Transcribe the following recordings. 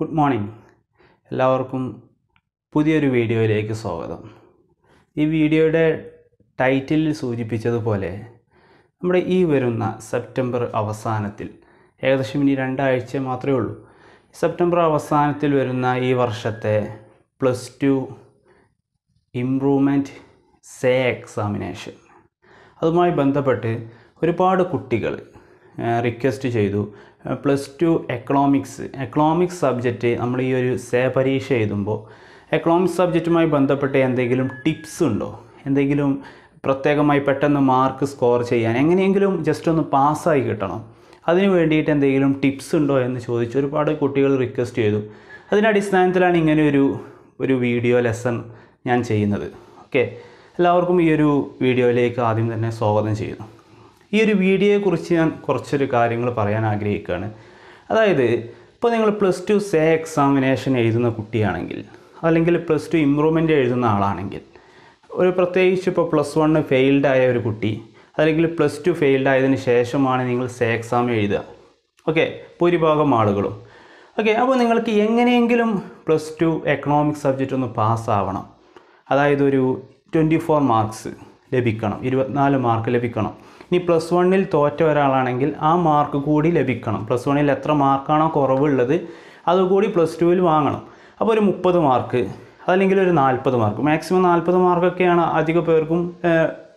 Good morning എല്ലാവർക്കും പുതിയൊരു വീഡിയോയിലേക്ക് സ്വാഗതം ഈ വീഡിയോയുടെ ടൈറ്റിൽ സൂചിപ്പിച്ചതുപോലെ നമ്മുടെ ഈ വരുന്ന സെപ്റ്റംബർ അവസാനത്തിൽ ഏകദേശം ഇനി രണ്ടാഴ്ച മാത്രമേ ഉള്ളൂ സെപ്റ്റംബർ അവസാനത്തിൽ വരുന്ന ഈ വർഷത്തെ plus two improvement say examination അതുമായി ബന്ധപ്പെട്ട് ഒരുപാട് കുട്ടികൾ റിക്വസ്റ്റ് ചെയ്തു plus two economics economics subject നമ്മൾ ഈ ഒരു സേ പരീക്ഷ എഴുതുമ്പോൾ എക്കണോമിക്സ് സബ്ജക്റ്റുമായി ബന്ധപ്പെട്ട എന്തെങ്കിലും ടിപ്സ് ഉണ്ടോ എന്തെങ്കിലും പ്രത്യേകമായി പെട്ടെന്ന് മാർക്ക് സ്കോർ ചെയ്യാൻ എങ്ങനെയെങ്കിലും ജസ്റ്റ് ഒന്ന് പാസ്സായി കിട്ടണം അതിന് വേണ്ടിയിട്ട് എന്തെങ്കിലും ടിപ്സ് ഉണ്ടോ എന്ന് ചോദിച്ച് ഒരുപാട് കുട്ടികൾ റിക്വസ്റ്റ് ചെയ്തു അതിൻ്റെ അടിസ്ഥാനത്തിലാണ് ഇങ്ങനെ ഒരു ഒരു വീഡിയോ ലെസൺ ഞാൻ ചെയ്യുന്നത് ഓക്കെ എല്ലാവർക്കും ഈ ഒരു വീഡിയോയിലേക്ക് ആദ്യം തന്നെ സ്വാഗതം ചെയ്യുന്നു ഈ ഒരു വീഡിയോയെക്കുറിച്ച് ഞാൻ കുറച്ചൊരു കാര്യങ്ങൾ പറയാൻ ആഗ്രഹിക്കുകയാണ് അതായത് ഇപ്പോൾ നിങ്ങൾ പ്ലസ് ടു സേ എക്സാമിനേഷൻ എഴുതുന്ന കുട്ടിയാണെങ്കിൽ അല്ലെങ്കിൽ പ്ലസ് ടു ഇമ്പ്രൂവ്മെൻ്റ് എഴുതുന്ന ആളാണെങ്കിൽ ഒരു പ്രത്യേകിച്ച് ഇപ്പോൾ പ്ലസ് വണ്ണ് ഫെയിൽഡായ ആയ ഒരു കുട്ടി അല്ലെങ്കിൽ പ്ലസ് ടു ഫെയിൽഡ് ആയതിന് ശേഷമാണ് നിങ്ങൾ സേ എക്സാം എഴുതുക ഓക്കെ ഭൂരിഭാഗം ആളുകളും ഓക്കെ അപ്പോൾ നിങ്ങൾക്ക് എങ്ങനെയെങ്കിലും പ്ലസ് ടു എക്കണോമിക്സ് സബ്ജക്റ്റ് ഒന്ന് പാസ്സാവണം അതായത് ഒരു ട്വൻറ്റി ഫോർ മാർക്സ് ലഭിക്കണം ഇരുപത്തിനാല് മാർക്ക് ലഭിക്കണം ഇനി പ്ലസ് വണ്ണിൽ തോറ്റ ഒരാളാണെങ്കിൽ ആ മാർക്ക് കൂടി ലഭിക്കണം പ്ലസ് വണ്ണിൽ എത്ര മാർക്കാണോ കുറവുള്ളത് അതുകൂടി പ്ലസ് ടുവിൽ വാങ്ങണം അപ്പോൾ ഒരു മുപ്പത് മാർക്ക് അതല്ലെങ്കിൽ ഒരു നാൽപ്പത് മാർക്ക് മാക്സിമം നാൽപ്പത് മാർക്കൊക്കെയാണ് അധിക പേർക്കും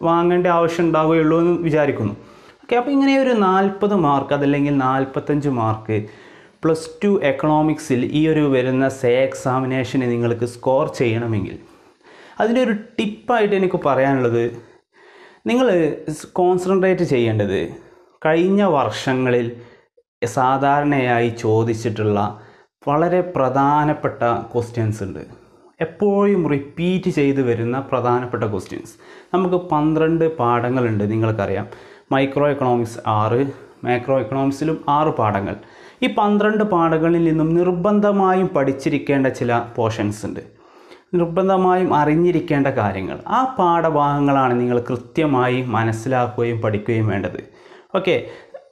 വാങ്ങേണ്ട ആവശ്യം ഉണ്ടാവുകയുള്ളൂ എന്ന് വിചാരിക്കുന്നു ഓക്കെ അപ്പോൾ ഇങ്ങനെ ഒരു നാൽപ്പത് മാർക്ക് അതല്ലെങ്കിൽ നാൽപ്പത്തഞ്ച് മാർക്ക് പ്ലസ് ടു എക്കണോമിക്സിൽ ഈ ഒരു വരുന്ന സേ എക്സാമിനേഷന് നിങ്ങൾക്ക് സ്കോർ ചെയ്യണമെങ്കിൽ അതിൻ്റെ ഒരു ടിപ്പായിട്ട് എനിക്ക് പറയാനുള്ളത് നിങ്ങൾ കോൺസെൻട്രേറ്റ് ചെയ്യേണ്ടത് കഴിഞ്ഞ വർഷങ്ങളിൽ സാധാരണയായി ചോദിച്ചിട്ടുള്ള വളരെ പ്രധാനപ്പെട്ട ക്വസ്റ്റ്യൻസ് ഉണ്ട് എപ്പോഴും റിപ്പീറ്റ് ചെയ്ത് വരുന്ന പ്രധാനപ്പെട്ട ക്വസ്റ്റ്യൻസ് നമുക്ക് പന്ത്രണ്ട് പാഠങ്ങളുണ്ട് നിങ്ങൾക്കറിയാം മൈക്രോ എക്കണോമിക്സ് ആറ് മാക്രോ എക്കണോമിക്സിലും ആറ് പാഠങ്ങൾ ഈ പന്ത്രണ്ട് പാഠങ്ങളിൽ നിന്നും നിർബന്ധമായും പഠിച്ചിരിക്കേണ്ട ചില പോർഷൻസ് ഉണ്ട് നിർബന്ധമായും അറിഞ്ഞിരിക്കേണ്ട കാര്യങ്ങൾ ആ പാഠഭാഗങ്ങളാണ് നിങ്ങൾ കൃത്യമായി മനസ്സിലാക്കുകയും പഠിക്കുകയും വേണ്ടത് ഓക്കെ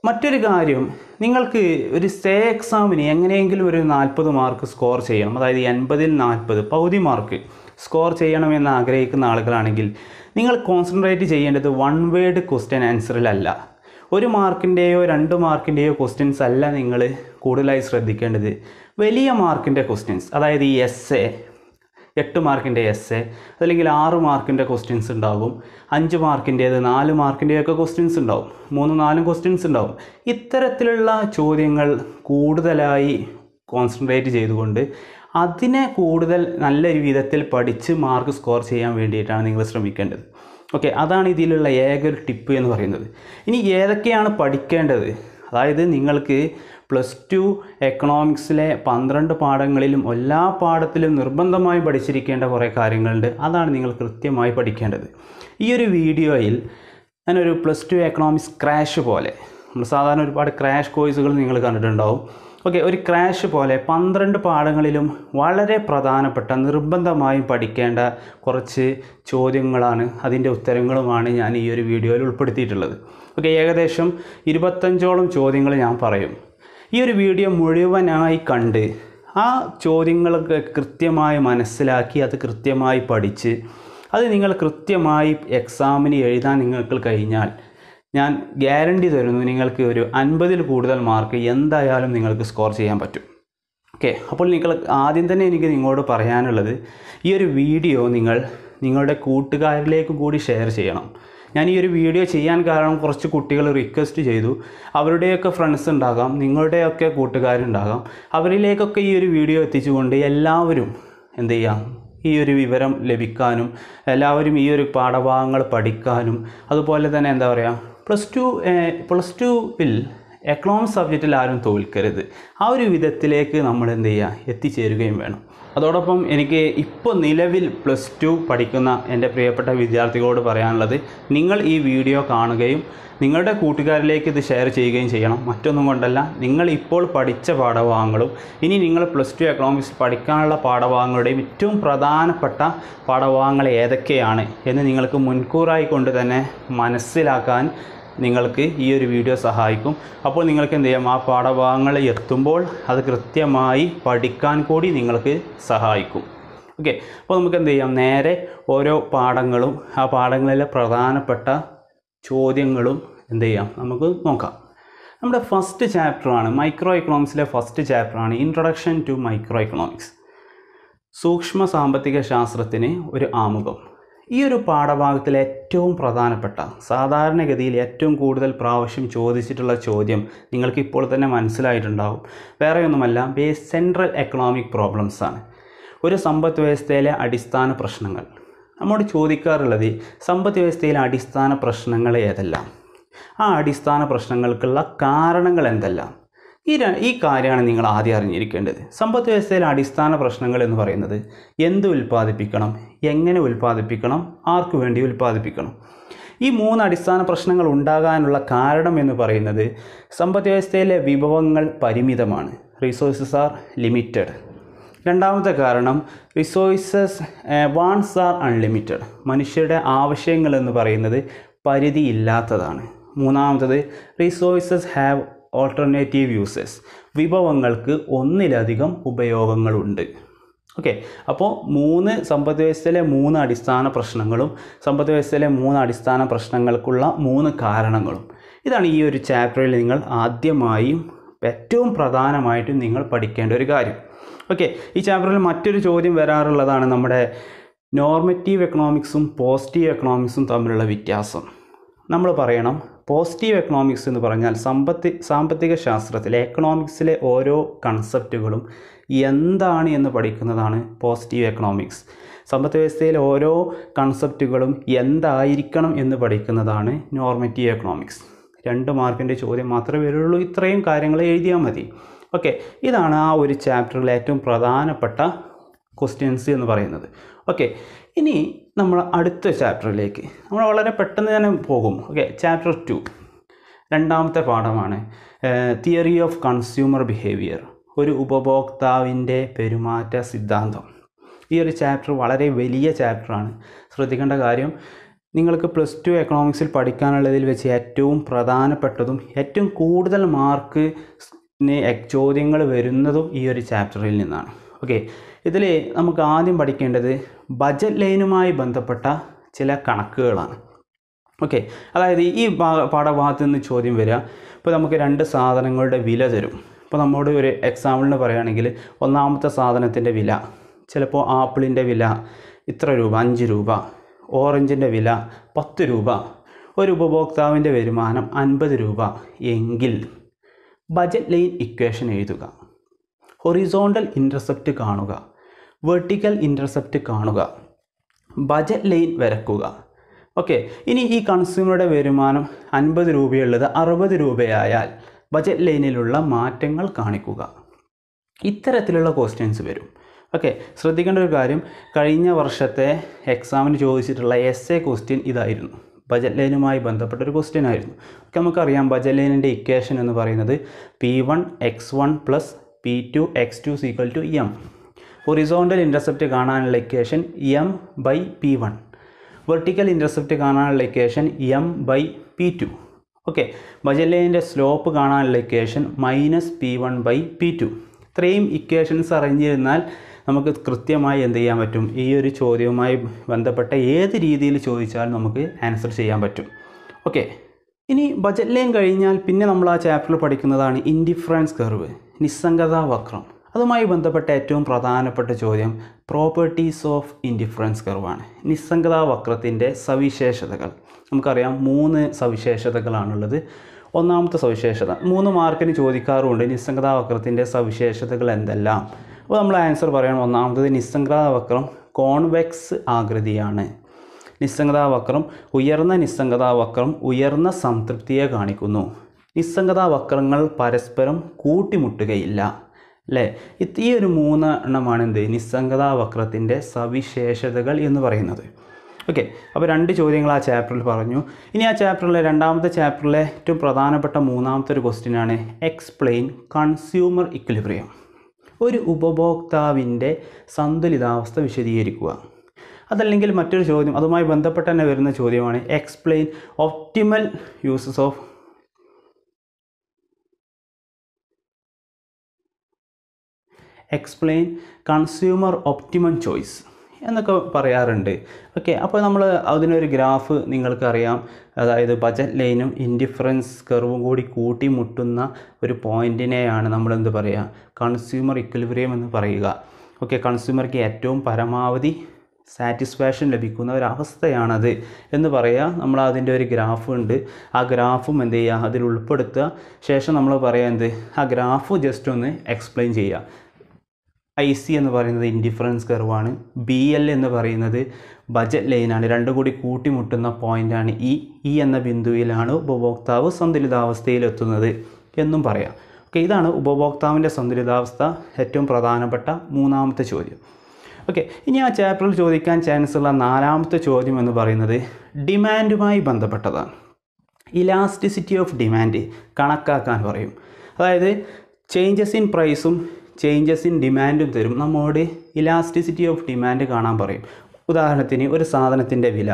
മറ്റൊരു കാര്യം നിങ്ങൾക്ക് ഒരു സ്റ്റേ എക്സാമിന് എങ്ങനെയെങ്കിലും ഒരു നാൽപ്പത് മാർക്ക് സ്കോർ ചെയ്യണം അതായത് എൺപതിൽ നാൽപ്പത് പകുതി മാർക്ക് സ്കോർ ചെയ്യണമെന്ന് ആഗ്രഹിക്കുന്ന ആളുകളാണെങ്കിൽ നിങ്ങൾ കോൺസെൻട്രേറ്റ് ചെയ്യേണ്ടത് വൺ വേഡ് ക്വസ്റ്റ്യൻ ആൻസറിലല്ല ഒരു മാർക്കിൻ്റെയോ രണ്ട് മാർക്കിൻ്റെയോ ക്വസ്റ്റ്യൻസ് അല്ല നിങ്ങൾ കൂടുതലായി ശ്രദ്ധിക്കേണ്ടത് വലിയ മാർക്കിൻ്റെ ക്വസ്റ്റ്യൻസ് അതായത് ഈ എസ് എ എട്ട് മാർക്കിൻ്റെ എസ് അതല്ലെങ്കിൽ ആറ് മാർക്കിൻ്റെ ക്വസ്റ്റ്യൻസ് ഉണ്ടാകും അഞ്ച് മാർക്കിൻ്റേത് നാല് മാർക്കിൻ്റെയൊക്കെ ക്വസ്റ്റ്യൻസ് ഉണ്ടാവും മൂന്ന് നാലും ക്വസ്റ്റ്യൻസ് ഉണ്ടാവും ഇത്തരത്തിലുള്ള ചോദ്യങ്ങൾ കൂടുതലായി കോൺസെൻട്രേറ്റ് ചെയ്തുകൊണ്ട് അതിനെ കൂടുതൽ നല്ല വിധത്തിൽ പഠിച്ച് മാർക്ക് സ്കോർ ചെയ്യാൻ വേണ്ടിയിട്ടാണ് നിങ്ങൾ ശ്രമിക്കേണ്ടത് ഓക്കെ അതാണ് ഇതിലുള്ള ഏക ഒരു ടിപ്പ് എന്ന് പറയുന്നത് ഇനി ഏതൊക്കെയാണ് പഠിക്കേണ്ടത് അതായത് നിങ്ങൾക്ക് പ്ലസ് ടു എക്കണോമിക്സിലെ പന്ത്രണ്ട് പാഠങ്ങളിലും എല്ലാ പാഠത്തിലും നിർബന്ധമായും പഠിച്ചിരിക്കേണ്ട കുറേ കാര്യങ്ങളുണ്ട് അതാണ് നിങ്ങൾ കൃത്യമായി പഠിക്കേണ്ടത് ഈ ഒരു വീഡിയോയിൽ ഞാനൊരു പ്ലസ് ടു എക്കണോമിക്സ് ക്രാഷ് പോലെ നമ്മൾ സാധാരണ ഒരുപാട് ക്രാഷ് കോഴ്സുകൾ നിങ്ങൾ കണ്ടിട്ടുണ്ടാവും ഓക്കെ ഒരു ക്രാഷ് പോലെ പന്ത്രണ്ട് പാഠങ്ങളിലും വളരെ പ്രധാനപ്പെട്ട നിർബന്ധമായും പഠിക്കേണ്ട കുറച്ച് ചോദ്യങ്ങളാണ് അതിൻ്റെ ഉത്തരങ്ങളുമാണ് ഞാൻ ഈ ഒരു വീഡിയോയിൽ ഉൾപ്പെടുത്തിയിട്ടുള്ളത് ഓക്കെ ഏകദേശം ഇരുപത്തഞ്ചോളം ചോദ്യങ്ങൾ ഞാൻ പറയും ഈ ഒരു വീഡിയോ മുഴുവനായി കണ്ട് ആ ചോദ്യങ്ങളൊക്കെ കൃത്യമായി മനസ്സിലാക്കി അത് കൃത്യമായി പഠിച്ച് അത് നിങ്ങൾ കൃത്യമായി എക്സാമിന് എഴുതാൻ നിങ്ങൾക്ക് കഴിഞ്ഞാൽ ഞാൻ ഗ്യാരണ്ടി തരുന്നു നിങ്ങൾക്ക് ഒരു അൻപതിൽ കൂടുതൽ മാർക്ക് എന്തായാലും നിങ്ങൾക്ക് സ്കോർ ചെയ്യാൻ പറ്റും ഓക്കെ അപ്പോൾ നിങ്ങൾ ആദ്യം തന്നെ എനിക്ക് നിങ്ങളോട് പറയാനുള്ളത് ഈ ഒരു വീഡിയോ നിങ്ങൾ നിങ്ങളുടെ കൂട്ടുകാരിലേക്ക് കൂടി ഷെയർ ചെയ്യണം ഞാൻ ഈ ഒരു വീഡിയോ ചെയ്യാൻ കാരണം കുറച്ച് കുട്ടികൾ റിക്വസ്റ്റ് ചെയ്തു അവരുടെയൊക്കെ ഫ്രണ്ട്സ് ഉണ്ടാകാം നിങ്ങളുടെയൊക്കെ കൂട്ടുകാരുണ്ടാകാം അവരിലേക്കൊക്കെ ഈ ഒരു വീഡിയോ എത്തിച്ചുകൊണ്ട് എല്ലാവരും എന്ത് ചെയ്യാം ഈ ഒരു വിവരം ലഭിക്കാനും എല്ലാവരും ഈ ഒരു പാഠഭാഗങ്ങൾ പഠിക്കാനും അതുപോലെ തന്നെ എന്താ പറയുക പ്ലസ് ടു പ്ലസ് ടുവിൽ എക്കണോമിക്സ് സബ്ജക്റ്റിൽ ആരും തോൽക്കരുത് ആ ഒരു വിധത്തിലേക്ക് നമ്മൾ എന്ത് ചെയ്യുക എത്തിച്ചേരുകയും വേണം അതോടൊപ്പം എനിക്ക് ഇപ്പോൾ നിലവിൽ പ്ലസ് ടു പഠിക്കുന്ന എൻ്റെ പ്രിയപ്പെട്ട വിദ്യാർത്ഥികളോട് പറയാനുള്ളത് നിങ്ങൾ ഈ വീഡിയോ കാണുകയും നിങ്ങളുടെ കൂട്ടുകാരിലേക്ക് ഇത് ഷെയർ ചെയ്യുകയും ചെയ്യണം മറ്റൊന്നും കൊണ്ടല്ല നിങ്ങൾ ഇപ്പോൾ പഠിച്ച പാഠഭാഗങ്ങളും ഇനി നിങ്ങൾ പ്ലസ് ടു എക്കണോമിക്സ് പഠിക്കാനുള്ള പാഠഭാഗങ്ങളുടെയും ഏറ്റവും പ്രധാനപ്പെട്ട പാഠഭാഗങ്ങൾ ഏതൊക്കെയാണ് എന്ന് നിങ്ങൾക്ക് മുൻകൂറായി കൊണ്ട് തന്നെ മനസ്സിലാക്കാൻ നിങ്ങൾക്ക് ഈ ഒരു വീഡിയോ സഹായിക്കും അപ്പോൾ നിങ്ങൾക്ക് എന്ത് ചെയ്യാം ആ പാഠഭാഗങ്ങൾ എത്തുമ്പോൾ അത് കൃത്യമായി പഠിക്കാൻ കൂടി നിങ്ങൾക്ക് സഹായിക്കും ഓക്കെ അപ്പോൾ നമുക്ക് എന്ത് ചെയ്യാം നേരെ ഓരോ പാഠങ്ങളും ആ പാഠങ്ങളിലെ പ്രധാനപ്പെട്ട ചോദ്യങ്ങളും എന്ത് ചെയ്യാം നമുക്ക് നോക്കാം നമ്മുടെ ഫസ്റ്റ് ചാപ്റ്ററാണ് മൈക്രോ എക്കണോമിക്സിലെ ഫസ്റ്റ് ചാപ്റ്ററാണ് ഇൻട്രൊഡക്ഷൻ ടു മൈക്രോ എക്കണോമിക്സ് സൂക്ഷ്മ സാമ്പത്തിക ശാസ്ത്രത്തിന് ഒരു ആമുഖം ഈ ഒരു പാഠഭാഗത്തിൽ ഏറ്റവും പ്രധാനപ്പെട്ട സാധാരണഗതിയിൽ ഏറ്റവും കൂടുതൽ പ്രാവശ്യം ചോദിച്ചിട്ടുള്ള ചോദ്യം നിങ്ങൾക്ക് ഇപ്പോൾ തന്നെ മനസ്സിലായിട്ടുണ്ടാവും വേറെയൊന്നുമല്ല ബേ സെൻട്രൽ എക്കണോമിക് പ്രോബ്ലംസ് ആണ് ഒരു സമ്പദ് വ്യവസ്ഥയിലെ അടിസ്ഥാന പ്രശ്നങ്ങൾ നമ്മോട് ചോദിക്കാറുള്ളത് സമ്പദ് വ്യവസ്ഥയിലെ അടിസ്ഥാന പ്രശ്നങ്ങൾ ഏതെല്ലാം ആ അടിസ്ഥാന പ്രശ്നങ്ങൾക്കുള്ള കാരണങ്ങൾ എന്തെല്ലാം ഈ ഈ കാര്യമാണ് നിങ്ങൾ ആദ്യം അറിഞ്ഞിരിക്കേണ്ടത് സമ്പദ് വ്യവസ്ഥയിലെ അടിസ്ഥാന പ്രശ്നങ്ങൾ എന്ന് പറയുന്നത് എന്ത് ഉൽപ്പാദിപ്പിക്കണം എങ്ങനെ ഉൽപ്പാദിപ്പിക്കണം ആർക്കു വേണ്ടി ഉൽപ്പാദിപ്പിക്കണം ഈ മൂന്ന് അടിസ്ഥാന പ്രശ്നങ്ങൾ ഉണ്ടാകാനുള്ള കാരണം എന്ന് പറയുന്നത് സമ്പദ് വ്യവസ്ഥയിലെ വിഭവങ്ങൾ പരിമിതമാണ് റിസോഴ്സസ് ആർ ലിമിറ്റഡ് രണ്ടാമത്തെ കാരണം റിസോഴ്സസ് വാൺസ് ആർ അൺലിമിറ്റഡ് മനുഷ്യരുടെ ആവശ്യങ്ങൾ എന്ന് പറയുന്നത് പരിധിയില്ലാത്തതാണ് മൂന്നാമത്തത് റിസോഴ്സസ് ഹാവ് ഓൾട്ടർനേറ്റീവ് യൂസസ് വിഭവങ്ങൾക്ക് ഒന്നിലധികം ഉപയോഗങ്ങളുണ്ട് ഓക്കെ അപ്പോൾ മൂന്ന് സമ്പദ് വ്യവസ്ഥയിലെ മൂന്ന് അടിസ്ഥാന പ്രശ്നങ്ങളും സമ്പദ് വ്യവസ്ഥയിലെ മൂന്ന് അടിസ്ഥാന പ്രശ്നങ്ങൾക്കുള്ള മൂന്ന് കാരണങ്ങളും ഇതാണ് ഈ ഒരു ചാപ്റ്ററിൽ നിങ്ങൾ ആദ്യമായും ഏറ്റവും പ്രധാനമായിട്ടും നിങ്ങൾ പഠിക്കേണ്ട ഒരു കാര്യം ഓക്കെ ഈ ചാപ്റ്ററിൽ മറ്റൊരു ചോദ്യം വരാറുള്ളതാണ് നമ്മുടെ നോർമറ്റീവ് എക്കണോമിക്സും പോസിറ്റീവ് എക്കണോമിക്സും തമ്മിലുള്ള വ്യത്യാസം നമ്മൾ പറയണം പോസിറ്റീവ് എക്കണോമിക്സ് എന്ന് പറഞ്ഞാൽ സമ്പത്തി സാമ്പത്തിക ശാസ്ത്രത്തിലെ എക്കണോമിക്സിലെ ഓരോ കൺസെപ്റ്റുകളും എന്താണ് എന്ന് പഠിക്കുന്നതാണ് പോസിറ്റീവ് എക്കണോമിക്സ് സമ്പത്ത് വ്യവസ്ഥയിലെ ഓരോ കൺസെപ്റ്റുകളും എന്തായിരിക്കണം എന്ന് പഠിക്കുന്നതാണ് നോർമറ്റീവ് എക്കണോമിക്സ് രണ്ട് മാർക്കിൻ്റെ ചോദ്യം മാത്രമേ വരുള്ളൂ ഇത്രയും കാര്യങ്ങൾ എഴുതിയാൽ മതി ഓക്കെ ഇതാണ് ആ ഒരു ചാപ്റ്ററിലെ ഏറ്റവും പ്രധാനപ്പെട്ട ക്വസ്റ്റ്യൻസ് എന്ന് പറയുന്നത് ഓക്കെ ഇനി നമ്മൾ അടുത്ത ചാപ്റ്ററിലേക്ക് നമ്മൾ വളരെ പെട്ടെന്ന് തന്നെ പോകും ഓക്കെ ചാപ്റ്റർ ടു രണ്ടാമത്തെ പാഠമാണ് തിയറി ഓഫ് കൺസ്യൂമർ ബിഹേവിയർ ഒരു ഉപഭോക്താവിൻ്റെ പെരുമാറ്റ സിദ്ധാന്തം ഈ ഒരു ചാപ്റ്റർ വളരെ വലിയ ചാപ്റ്ററാണ് ശ്രദ്ധിക്കേണ്ട കാര്യം നിങ്ങൾക്ക് പ്ലസ് ടു എക്കണോമിക്സിൽ പഠിക്കാനുള്ളതിൽ വെച്ച് ഏറ്റവും പ്രധാനപ്പെട്ടതും ഏറ്റവും കൂടുതൽ മാർക്ക് ചോദ്യങ്ങൾ വരുന്നതും ഈ ഒരു ചാപ്റ്ററിൽ നിന്നാണ് ഓക്കെ ഇതിൽ നമുക്ക് ആദ്യം പഠിക്കേണ്ടത് ബജറ്റ് ലൈനുമായി ബന്ധപ്പെട്ട ചില കണക്കുകളാണ് ഓക്കെ അതായത് ഈ പാഠഭാഗത്ത് നിന്ന് ചോദ്യം വരിക ഇപ്പോൾ നമുക്ക് രണ്ട് സാധനങ്ങളുടെ വില തരും ഇപ്പോൾ നമ്മോട് ഒരു എക്സാമ്പിളിന് പറയുകയാണെങ്കിൽ ഒന്നാമത്തെ സാധനത്തിൻ്റെ വില ചിലപ്പോൾ ആപ്പിളിൻ്റെ വില ഇത്ര രൂപ അഞ്ച് രൂപ ഓറഞ്ചിൻ്റെ വില പത്ത് രൂപ ഒരു ഉപഭോക്താവിൻ്റെ വരുമാനം അൻപത് രൂപ എങ്കിൽ ബജറ്റ് ലൈൻ ഇക്വേഷൻ എഴുതുക ഹൊറിസോണ്ടൽ ഇൻ്റർസെപ്റ്റ് കാണുക വെർട്ടിക്കൽ ഇൻ്റർസെപ്റ്റ് കാണുക ബജറ്റ് ലൈൻ വരക്കുക ഓക്കെ ഇനി ഈ കൺസ്യൂമറുടെ വരുമാനം അൻപത് രൂപയുള്ളത് അറുപത് രൂപയായാൽ ബജറ്റ് ലൈനിലുള്ള മാറ്റങ്ങൾ കാണിക്കുക ഇത്തരത്തിലുള്ള ക്വസ്റ്റ്യൻസ് വരും ഓക്കെ ശ്രദ്ധിക്കേണ്ട ഒരു കാര്യം കഴിഞ്ഞ വർഷത്തെ എക്സാമിന് ചോദിച്ചിട്ടുള്ള എസ് എ ക്വസ്റ്റ്യൻ ഇതായിരുന്നു ബജറ്റ് ലൈനുമായി ബന്ധപ്പെട്ട ഒരു ക്വസ്റ്റ്യൻ ആയിരുന്നു ഓക്കെ നമുക്കറിയാം ബജറ്റ് ലൈനിൻ്റെ ഇക്വേഷൻ എന്ന് പറയുന്നത് P one X one plus P two X two is equal to M horizontal intercept കാണാനുള്ള equation M by P one vertical intercept കാണാനുള്ള equation M by P two okay മജല്ലേൻ്റെ slope കാണാനുള്ള equation minus P one by P two ഇത്രയും equations അറിഞ്ഞിരുന്നാൽ നമുക്ക് കൃത്യമായി എന്ത് ചെയ്യാൻ പറ്റും ഈ ഒരു ചോദ്യവുമായി ബന്ധപ്പെട്ട ഏത് രീതിയിൽ ചോദിച്ചാലും നമുക്ക് ആൻസർ ചെയ്യാൻ പറ്റും ഓക്കെ ഇനി ബജറ്റ് ലൈൻ കഴിഞ്ഞാൽ പിന്നെ നമ്മൾ ആ ചാപ്റ്ററിൽ പഠിക്കുന്നതാണ് ഇൻഡിഫറൻസ് കർവ് നിസ്സംഗതാ വക്രം അതുമായി ബന്ധപ്പെട്ട ഏറ്റവും പ്രധാനപ്പെട്ട ചോദ്യം പ്രോപ്പർട്ടീസ് ഓഫ് ഇൻഡിഫറൻസ് കർവാണ് നിസ്സംഗതാ വക്രത്തിൻ്റെ സവിശേഷതകൾ നമുക്കറിയാം മൂന്ന് സവിശേഷതകളാണുള്ളത് ഒന്നാമത്തെ സവിശേഷത മൂന്ന് മാർക്കിന് ചോദിക്കാറുമുണ്ട് നിസ്സംഗതാ വക്രത്തിൻ്റെ സവിശേഷതകൾ എന്തെല്ലാം അപ്പോൾ നമ്മൾ ആൻസർ പറയണം ഒന്നാമത്തത് നിസ്സംഗതാ വക്രം കോൺവെക്സ് ആകൃതിയാണ് നിസ്സംഗതാ വക്രം ഉയർന്ന നിസ്സംഗതാ വക്രം ഉയർന്ന സംതൃപ്തിയെ കാണിക്കുന്നു നിസ്സംഗതാ വക്രങ്ങൾ പരസ്പരം കൂട്ടിമുട്ടുകയില്ല അല്ലേ ഈ ഒരു മൂന്ന് എണ്ണമാണ് എന്ത് നിസ്സംഗതാ വക്രത്തിൻ്റെ സവിശേഷതകൾ എന്ന് പറയുന്നത് ഓക്കെ അപ്പോൾ രണ്ട് ചോദ്യങ്ങൾ ആ ചാപ്റ്ററിൽ പറഞ്ഞു ഇനി ആ ചാപ്റ്ററിലെ രണ്ടാമത്തെ ചാപ്റ്ററിലെ ഏറ്റവും പ്രധാനപ്പെട്ട മൂന്നാമത്തെ ഒരു ക്വസ്റ്റ്യനാണ് എക്സ്പ്ലെയിൻ കൺസ്യൂമർ ഇക്വിലിബ്രിയം ഒരു ഉപഭോക്താവിൻ്റെ സന്തുലിതാവസ്ഥ വിശദീകരിക്കുക അതല്ലെങ്കിൽ മറ്റൊരു ചോദ്യം അതുമായി ബന്ധപ്പെട്ട് തന്നെ വരുന്ന ചോദ്യമാണ് explain optimal uses of explain consumer optimum choice എന്നൊക്കെ പറയാറുണ്ട് ഓക്കെ അപ്പോൾ നമ്മൾ അതിനൊരു ഗ്രാഫ് നിങ്ങൾക്കറിയാം അതായത് ബജറ്റ് ലൈനും ഇൻഡിഫറൻസ് കർവും കൂടി കൂട്ടിമുട്ടുന്ന ഒരു പോയിൻറ്റിനെയാണ് നമ്മളെന്ത് പറയുക കൺസ്യൂമർ ഇക്വലിബ്രിയം എന്ന് പറയുക ഓക്കെ കൺസ്യൂമർക്ക് ഏറ്റവും പരമാവധി സാറ്റിസ്ഫാക്ഷൻ ലഭിക്കുന്ന ഒരവസ്ഥയാണത് എന്ന് പറയുക നമ്മൾ അതിൻ്റെ ഒരു ഗ്രാഫ് ഉണ്ട് ആ ഗ്രാഫും എന്ത് ചെയ്യുക അതിൽ ഉൾപ്പെടുത്തുക ശേഷം നമ്മൾ പറയുക എന്ത് ആ ഗ്രാഫ് ജസ്റ്റ് ഒന്ന് എക്സ്പ്ലെയിൻ ചെയ്യുക ഐ സി എന്ന് പറയുന്നത് ഇൻഡിഫറൻസ് കർവാണ് ബി എൽ എന്ന് പറയുന്നത് ബജറ്റ് ലൈനാണ് രണ്ടും കൂടി കൂട്ടിമുട്ടുന്ന പോയിൻ്റാണ് ഇ ഇ എന്ന ബിന്ദുവിലാണ് ഉപഭോക്താവ് സന്തുലിതാവസ്ഥയിലെത്തുന്നത് എന്നും പറയാം ഓക്കെ ഇതാണ് ഉപഭോക്താവിൻ്റെ സന്തുലിതാവസ്ഥ ഏറ്റവും പ്രധാനപ്പെട്ട മൂന്നാമത്തെ ചോദ്യം ഓക്കെ ഇനി ആ ചാപ്റ്ററിൽ ചോദിക്കാൻ ചാൻസ് ഉള്ള നാലാമത്തെ ചോദ്യം എന്ന് പറയുന്നത് ഡിമാൻഡുമായി ബന്ധപ്പെട്ടതാണ് ഇലാസ്റ്റിസിറ്റി ഓഫ് ഡിമാൻഡ് കണക്കാക്കാൻ പറയും അതായത് ചേഞ്ചസ് ഇൻ പ്രൈസും ചേഞ്ചസ് ഇൻ ഡിമാൻഡും തരും നമ്മുടെ ഇലാസ്റ്റിസിറ്റി ഓഫ് ഡിമാൻഡ് കാണാൻ പറയും ഉദാഹരണത്തിന് ഒരു സാധനത്തിൻ്റെ വില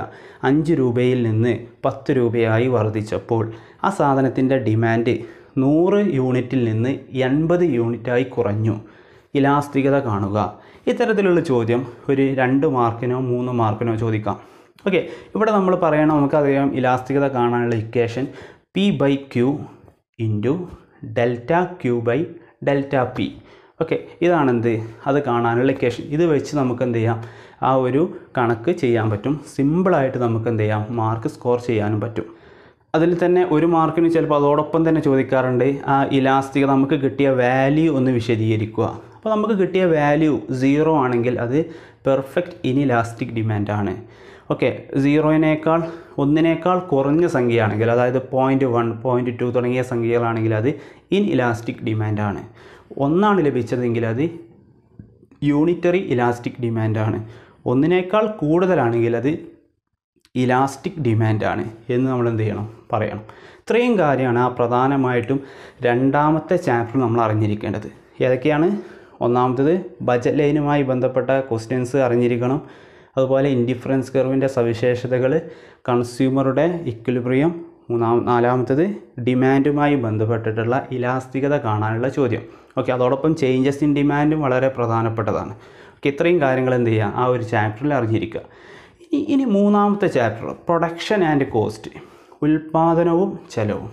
അഞ്ച് രൂപയിൽ നിന്ന് പത്ത് രൂപയായി വർദ്ധിച്ചപ്പോൾ ആ സാധനത്തിൻ്റെ ഡിമാൻഡ് നൂറ് യൂണിറ്റിൽ നിന്ന് എൺപത് യൂണിറ്റായി കുറഞ്ഞു ഇലാസ്തികത കാണുക ഇത്തരത്തിലുള്ള ചോദ്യം ഒരു രണ്ട് മാർക്കിനോ മൂന്ന് മാർക്കിനോ ചോദിക്കാം ഓക്കെ ഇവിടെ നമ്മൾ പറയണം നമുക്കറിയാം ഇലാസ്തികത കാണാനുള്ള equation P by Q into delta Q by delta P okay ഇതാണ് എന്ത് അത് കാണാനുള്ള ലൊക്കേഷൻ ഇത് വെച്ച് നമുക്ക് എന്ത് ചെയ്യാം ആ ഒരു കണക്ക് ചെയ്യാൻ പറ്റും സിമ്പിളായിട്ട് നമുക്ക് എന്ത് ചെയ്യാം മാർക്ക് സ്കോർ ചെയ്യാനും പറ്റും അതിൽ തന്നെ ഒരു മാർക്കിന് ചിലപ്പോൾ അതോടൊപ്പം തന്നെ ചോദിക്കാറുണ്ട് ആ ഇലാസ്റ്റിക് നമുക്ക് കിട്ടിയ വാല്യൂ ഒന്ന് വിശദീകരിക്കുക അപ്പോൾ നമുക്ക് കിട്ടിയ വാല്യൂ സീറോ ആണെങ്കിൽ അത് പെർഫെക്റ്റ് ഇനിലാസ്റ്റിക് ഡിമാൻഡാണ് ഓക്കെ സീറോയിനേക്കാൾ ഒന്നിനേക്കാൾ കുറഞ്ഞ സംഖ്യയാണെങ്കിൽ അതായത് പോയിൻറ്റ് വൺ പോയിൻറ്റ് ടു തുടങ്ങിയ സംഖ്യകളാണെങ്കിൽ അത് ഇൻ ഇലാസ്റ്റിക് ഡിമാൻഡാണ് ഒന്നാണ് ലഭിച്ചതെങ്കിൽ അത് യൂണിറ്ററി ഇലാസ്റ്റിക് ഡിമാൻഡാണ് ഒന്നിനേക്കാൾ കൂടുതലാണെങ്കിൽ അത് ഇലാസ്റ്റിക് ഡിമാൻഡാണ് എന്ന് നമ്മൾ എന്ത് ചെയ്യണം പറയണം ഇത്രയും കാര്യമാണ് ആ പ്രധാനമായിട്ടും രണ്ടാമത്തെ ചാപ്റ്റർ നമ്മൾ അറിഞ്ഞിരിക്കേണ്ടത് ഏതൊക്കെയാണ് ഒന്നാമത്തത് ബജറ്റ് ലൈനുമായി ബന്ധപ്പെട്ട ക്വസ്റ്റ്യൻസ് അറിഞ്ഞിരിക്കണം അതുപോലെ ഇൻഡിഫറൻസ് കർവിൻ്റെ സവിശേഷതകൾ കൺസ്യൂമറുടെ ഇക്വിലിബ്രിയം മൂന്നാം നാലാമത്തത് ഡിമാൻഡുമായി ബന്ധപ്പെട്ടിട്ടുള്ള ഇലാസ്തികത കാണാനുള്ള ചോദ്യം ഓക്കെ അതോടൊപ്പം ചേഞ്ചസ് ഇൻ ഡിമാൻഡും വളരെ പ്രധാനപ്പെട്ടതാണ് ഓക്കെ ഇത്രയും കാര്യങ്ങൾ എന്ത് ചെയ്യുക ആ ഒരു ചാപ്റ്ററിൽ അറിഞ്ഞിരിക്കുക ഇനി ഇനി മൂന്നാമത്തെ ചാപ്റ്റർ പ്രൊഡക്ഷൻ ആൻഡ് കോസ്റ്റ് ഉൽപ്പാദനവും ചെലവും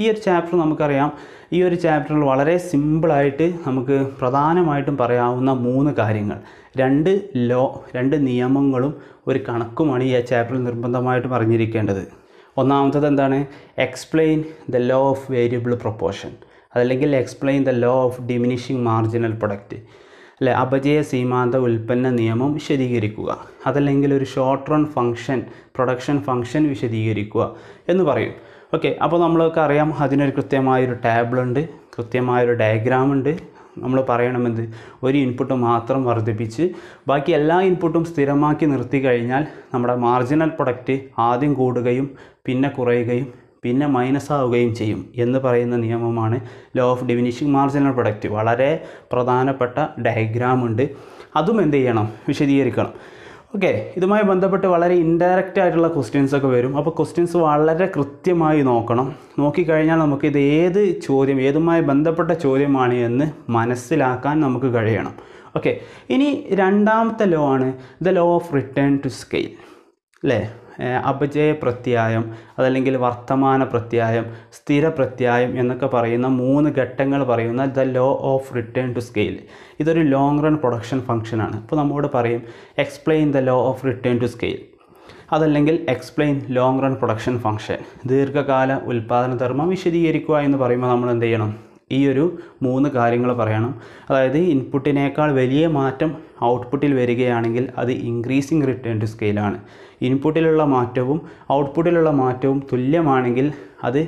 ഈ ഒരു ചാപ്റ്റർ നമുക്കറിയാം ഈ ഒരു ചാപ്റ്ററിൽ വളരെ സിമ്പിളായിട്ട് നമുക്ക് പ്രധാനമായിട്ടും പറയാവുന്ന മൂന്ന് കാര്യങ്ങൾ രണ്ട് ലോ രണ്ട് നിയമങ്ങളും ഒരു കണക്കുമാണ് ഈ ചാപ്റ്ററിൽ നിർബന്ധമായിട്ടും അറിഞ്ഞിരിക്കേണ്ടത് ഒന്നാമത്തത് എന്താണ് explain the law of variable proportion അതല്ലെങ്കിൽ explain the law of diminishing marginal product അല്ലെ അപജയ സീമാന്ത ഉൽപ്പന്ന നിയമം വിശദീകരിക്കുക അതല്ലെങ്കിൽ ഒരു short run function production function വിശദീകരിക്കുക എന്ന് പറയും ഓക്കെ അപ്പോൾ നമ്മൾക്ക് അറിയാം അതിനൊരു കൃത്യമായൊരു ടാബിളുണ്ട് കൃത്യമായൊരു ഡയഗ്രാമുണ്ട് നമ്മൾ പറയണമെന്ത് ഒരു ഇൻപുട്ട് മാത്രം വർദ്ധിപ്പിച്ച് ബാക്കി എല്ലാ ഇൻപുട്ടും സ്ഥിരമാക്കി നിർത്തി കഴിഞ്ഞാൽ നമ്മുടെ മാർജിനൽ പ്രൊഡക്റ്റ് ആദ്യം കൂടുകയും പിന്നെ കുറയുകയും പിന്നെ മൈനസ് ആവുകയും ചെയ്യും എന്ന് പറയുന്ന നിയമമാണ് law of diminishing marginal product വളരെ പ്രധാനപ്പെട്ട ഉണ്ട് അതും എന്ത് ചെയ്യണം വിശദീകരിക്കണം ഓക്കെ ഇതുമായി ബന്ധപ്പെട്ട് വളരെ ഇൻഡയറക്റ്റ് ആയിട്ടുള്ള ക്വസ്റ്റ്യൻസ് ഒക്കെ വരും അപ്പോൾ ക്വസ്റ്റ്യൻസ് വളരെ കൃത്യമായി നോക്കണം നോക്കിക്കഴിഞ്ഞാൽ നമുക്ക് ഇത് ഏത് ചോദ്യം ഏതുമായി ബന്ധപ്പെട്ട ചോദ്യമാണ് എന്ന് മനസ്സിലാക്കാൻ നമുക്ക് കഴിയണം ഓക്കെ ഇനി രണ്ടാമത്തെ ലോ ആണ് the law of return to scale അല്ലേ അപജയ പ്രത്യായം അതല്ലെങ്കിൽ വർത്തമാന പ്രത്യായം സ്ഥിര പ്രത്യായം എന്നൊക്കെ പറയുന്ന മൂന്ന് ഘട്ടങ്ങൾ പറയുന്ന the law of return to scale ഇതൊരു ലോങ് റൺ പ്രൊഡക്ഷൻ ഫംഗ്ഷനാണ് ഇപ്പോൾ നമ്മോട് പറയും explain the law of return to scale അതല്ലെങ്കിൽ explain long run production function ദീർഘകാല ഉൽപ്പാദന ധർമ്മം വിശദീകരിക്കുക എന്ന് പറയുമ്പോൾ നമ്മൾ എന്ത് ചെയ്യണം ഈ ഒരു മൂന്ന് കാര്യങ്ങൾ പറയണം അതായത് ഇൻപുട്ടിനേക്കാൾ വലിയ മാറ്റം ഔട്ട്പുട്ടിൽ വരികയാണെങ്കിൽ അത് ഇൻക്രീസിങ് റിട്ടേൺ ടു സ്കെയിലാണ് ഇൻപുട്ടിലുള്ള മാറ്റവും ഔട്ട്പുട്ടിലുള്ള മാറ്റവും തുല്യമാണെങ്കിൽ അത്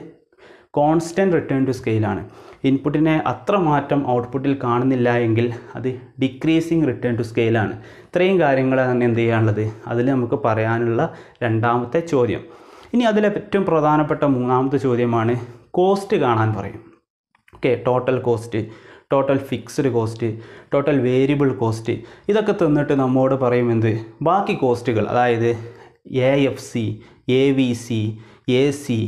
കോൺസ്റ്റൻറ്റ് റിട്ടേൺ ടു സ്കെയിലാണ് ഇൻപുട്ടിനെ അത്ര മാറ്റം ഔട്ട്പുട്ടിൽ കാണുന്നില്ല എങ്കിൽ അത് ഡിക്രീസിങ് റിട്ടേൺ ടു സ്കെയിലാണ് ഇത്രയും തന്നെ എന്ത് ചെയ്യാനുള്ളത് അതിൽ നമുക്ക് പറയാനുള്ള രണ്ടാമത്തെ ചോദ്യം ഇനി അതിലെ ഏറ്റവും പ്രധാനപ്പെട്ട മൂന്നാമത്തെ ചോദ്യമാണ് കോസ്റ്റ് കാണാൻ പറയും okay total cost total fixed cost total variable cost ഇതൊക്കെ തന്നിട്ട് നമ്മോട് പറയും എന്ത് ബാക്കി കോസ്റ്റുകൾ അതായത് A F C A V C A C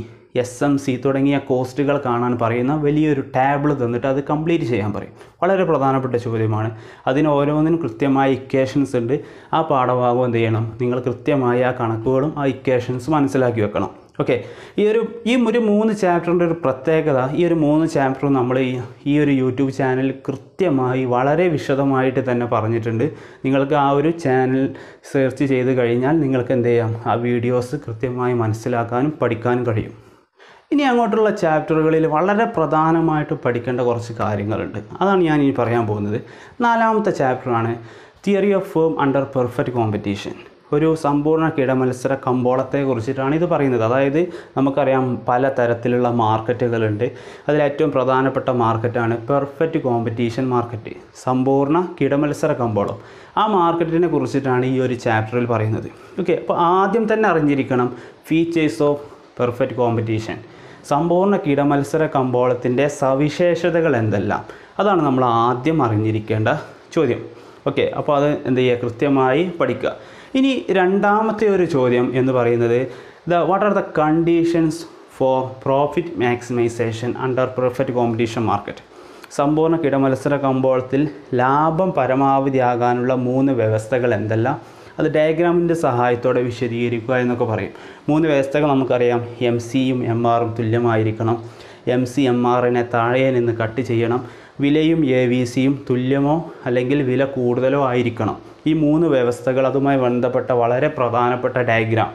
S M C തുടങ്ങിയ കോസ്റ്റുകൾ കാണാൻ പറയുന്ന വലിയൊരു ടാബിൾ തന്നിട്ട് അത് കംപ്ലീറ്റ് ചെയ്യാൻ പറയും വളരെ പ്രധാനപ്പെട്ട ചോദ്യമാണ് അതിന് ഓരോന്നിനും കൃത്യമായ ഇക്വേഷൻസ് ഉണ്ട് ആ പാഠഭാഗം എന്ത് ചെയ്യണം നിങ്ങൾ കൃത്യമായ ആ കണക്കുകളും ആ ഇക്വേഷൻസ് മനസ്സിലാക്കി വെക്കണം ഓക്കെ ഈ ഒരു ഈ ഒരു മൂന്ന് ചാപ്റ്ററിൻ്റെ ഒരു പ്രത്യേകത ഈ ഒരു മൂന്ന് ചാപ്റ്ററും നമ്മൾ ഈ ഒരു യൂട്യൂബ് ചാനൽ കൃത്യമായി വളരെ വിശദമായിട്ട് തന്നെ പറഞ്ഞിട്ടുണ്ട് നിങ്ങൾക്ക് ആ ഒരു ചാനൽ സെർച്ച് ചെയ്ത് കഴിഞ്ഞാൽ നിങ്ങൾക്ക് എന്ത് ചെയ്യാം ആ വീഡിയോസ് കൃത്യമായി മനസ്സിലാക്കാനും പഠിക്കാനും കഴിയും ഇനി അങ്ങോട്ടുള്ള ചാപ്റ്ററുകളിൽ വളരെ പ്രധാനമായിട്ട് പഠിക്കേണ്ട കുറച്ച് കാര്യങ്ങളുണ്ട് അതാണ് ഞാൻ ഇനി പറയാൻ പോകുന്നത് നാലാമത്തെ ചാപ്റ്ററാണ് theory of firm under perfect competition ഒരു സമ്പൂർണ്ണ കിടമത്സര കമ്പോളത്തെ കുറിച്ചിട്ടാണ് ഇത് പറയുന്നത് അതായത് നമുക്കറിയാം പല തരത്തിലുള്ള മാർക്കറ്റുകളുണ്ട് അതിൽ ഏറ്റവും പ്രധാനപ്പെട്ട മാർക്കറ്റാണ് പെർഫെക്റ്റ് കോമ്പറ്റീഷൻ മാർക്കറ്റ് സമ്പൂർണ്ണ കിടമത്സര കമ്പോളം ആ മാർക്കറ്റിനെ കുറിച്ചിട്ടാണ് ഈ ഒരു ചാപ്റ്ററിൽ പറയുന്നത് ഓക്കെ അപ്പോൾ ആദ്യം തന്നെ അറിഞ്ഞിരിക്കണം ഫീച്ചേഴ്സ് ഓഫ് പെർഫെക്റ്റ് കോമ്പറ്റീഷൻ സമ്പൂർണ്ണ കിടമത്സര കമ്പോളത്തിൻ്റെ സവിശേഷതകൾ എന്തെല്ലാം അതാണ് നമ്മൾ ആദ്യം അറിഞ്ഞിരിക്കേണ്ട ചോദ്യം ഓക്കെ അപ്പോൾ അത് എന്ത് ചെയ്യുക കൃത്യമായി പഠിക്കുക ഇനി രണ്ടാമത്തെ ഒരു ചോദ്യം എന്ന് പറയുന്നത് the what are the conditions for profit maximisation under perfect competition market സമ്പൂർണ്ണ കിടമത്സര കമ്പോളത്തിൽ ലാഭം പരമാവധി ആകാനുള്ള മൂന്ന് വ്യവസ്ഥകൾ എന്തെല്ലാം അത് ഡയഗ്രാമിൻ്റെ സഹായത്തോടെ വിശദീകരിക്കുക എന്നൊക്കെ പറയും മൂന്ന് വ്യവസ്ഥകൾ നമുക്കറിയാം എം സിയും എം ആറും തുല്യമായിരിക്കണം എം സി എം ആറിനെ താഴെ നിന്ന് കട്ട് ചെയ്യണം വിലയും എ വി സിയും തുല്യമോ അല്ലെങ്കിൽ വില കൂടുതലോ ആയിരിക്കണം ഈ മൂന്ന് വ്യവസ്ഥകൾ അതുമായി ബന്ധപ്പെട്ട വളരെ പ്രധാനപ്പെട്ട ഡയഗ്രാം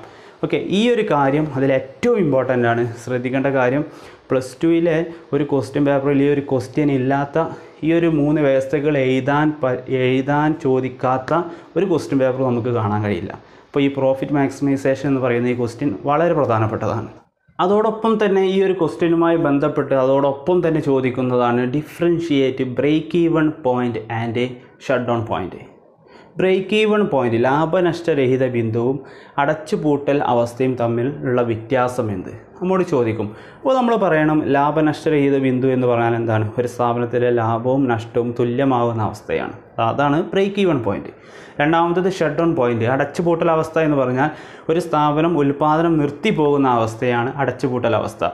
ഓക്കെ ഈ ഒരു കാര്യം അതിലേറ്റവും ഇമ്പോർട്ടൻ്റ് ആണ് ശ്രദ്ധിക്കേണ്ട കാര്യം പ്ലസ് ടുവിലെ ഒരു ക്വസ്റ്റ്യൻ പേപ്പറിൽ ഈ ഒരു ക്വസ്റ്റ്യൻ ഇല്ലാത്ത ഈ ഒരു മൂന്ന് വ്യവസ്ഥകൾ എഴുതാൻ എഴുതാൻ ചോദിക്കാത്ത ഒരു ക്വസ്റ്റ്യൻ പേപ്പർ നമുക്ക് കാണാൻ കഴിയില്ല അപ്പോൾ ഈ പ്രോഫിറ്റ് മാക്സിമൈസേഷൻ എന്ന് പറയുന്ന ഈ ക്വസ്റ്റ്യൻ വളരെ പ്രധാനപ്പെട്ടതാണ് അതോടൊപ്പം തന്നെ ഈ ഒരു ക്വസ്റ്റ്യനുമായി ബന്ധപ്പെട്ട് അതോടൊപ്പം തന്നെ ചോദിക്കുന്നതാണ് differentiate break even point and shut down point break even point ലാഭനഷ്ടരഹിത ബിന്ദുവും അടച്ചുപൂട്ടൽ അവസ്ഥയും തമ്മിൽ ഉള്ള വ്യത്യാസം എന്ത് നമ്മോട് ചോദിക്കും അപ്പോൾ നമ്മൾ പറയണം ലാഭനഷ്ടരഹിത ബിന്ദു എന്ന് പറഞ്ഞാൽ എന്താണ് ഒരു സ്ഥാപനത്തിലെ ലാഭവും നഷ്ടവും തുല്യമാകുന്ന അവസ്ഥയാണ് അതാണ് ബ്രേക്ക് ഈവൺ പോയിന്റ് രണ്ടാമത്തത് ഷട്ട് ഡൗൺ പോയിന്റ് അടച്ചുപൂട്ടൽ അവസ്ഥ എന്ന് പറഞ്ഞാൽ ഒരു സ്ഥാപനം ഉൽപ്പാദനം പോകുന്ന അവസ്ഥയാണ് അടച്ചുപൂട്ടൽ അവസ്ഥ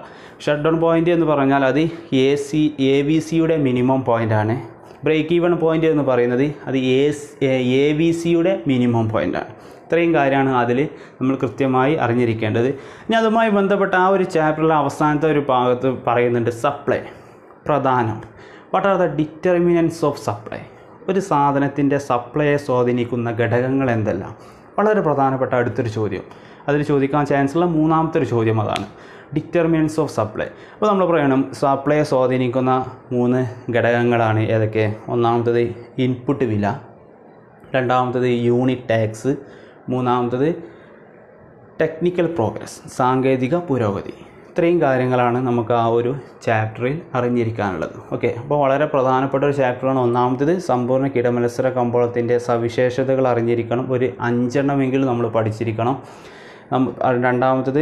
ഷട്ട് ഡൗൺ പോയിന്റ് എന്ന് പറഞ്ഞാൽ അത് എ സി എ ബി സിയുടെ മിനിമം പോയിന്റാണ് ബ്രേക്ക് ഈവൺ പോയിൻ്റ് എന്ന് പറയുന്നത് അത് എ എ ബി സിയുടെ മിനിമം പോയിൻ്റാണ് ഇത്രയും കാര്യമാണ് അതിൽ നമ്മൾ കൃത്യമായി അറിഞ്ഞിരിക്കേണ്ടത് ഇനി അതുമായി ബന്ധപ്പെട്ട ആ ഒരു ചാപ്റ്ററിലെ അവസാനത്തെ ഒരു ഭാഗത്ത് പറയുന്നുണ്ട് സപ്ലൈ പ്രധാനം what are the determinants of supply ഒരു സാധനത്തിൻ്റെ സപ്ലൈയെ സ്വാധീനിക്കുന്ന ഘടകങ്ങൾ എന്തെല്ലാം വളരെ പ്രധാനപ്പെട്ട അടുത്തൊരു ചോദ്യം അതിൽ ചോദിക്കാൻ ചാൻസുള്ള മൂന്നാമത്തെ ഒരു ചോദ്യം അതാണ് ഡിറ്റർമിനൻസ് ഓഫ് സപ്ലൈ അപ്പോൾ നമ്മൾ പറയണം സപ്ലൈയെ സ്വാധീനിക്കുന്ന മൂന്ന് ഘടകങ്ങളാണ് ഏതൊക്കെ ഒന്നാമത്തത് ഇൻപുട്ട് വില രണ്ടാമത്തത് യൂണിറ്റ് ടാക്സ് മൂന്നാമത്തത് ടെക്നിക്കൽ പ്രോഗ്രസ് സാങ്കേതിക പുരോഗതി ഇത്രയും കാര്യങ്ങളാണ് നമുക്ക് ആ ഒരു ചാപ്റ്ററിൽ അറിഞ്ഞിരിക്കാനുള്ളത് ഓക്കെ അപ്പോൾ വളരെ പ്രധാനപ്പെട്ട ഒരു ചാപ്റ്ററാണ് ഒന്നാമത്തത് സമ്പൂർണ്ണ കിടമത്സര കമ്പോളത്തിൻ്റെ സവിശേഷതകൾ അറിഞ്ഞിരിക്കണം ഒരു അഞ്ചെണ്ണമെങ്കിലും നമ്മൾ പഠിച്ചിരിക്കണം രണ്ടാമത്തത്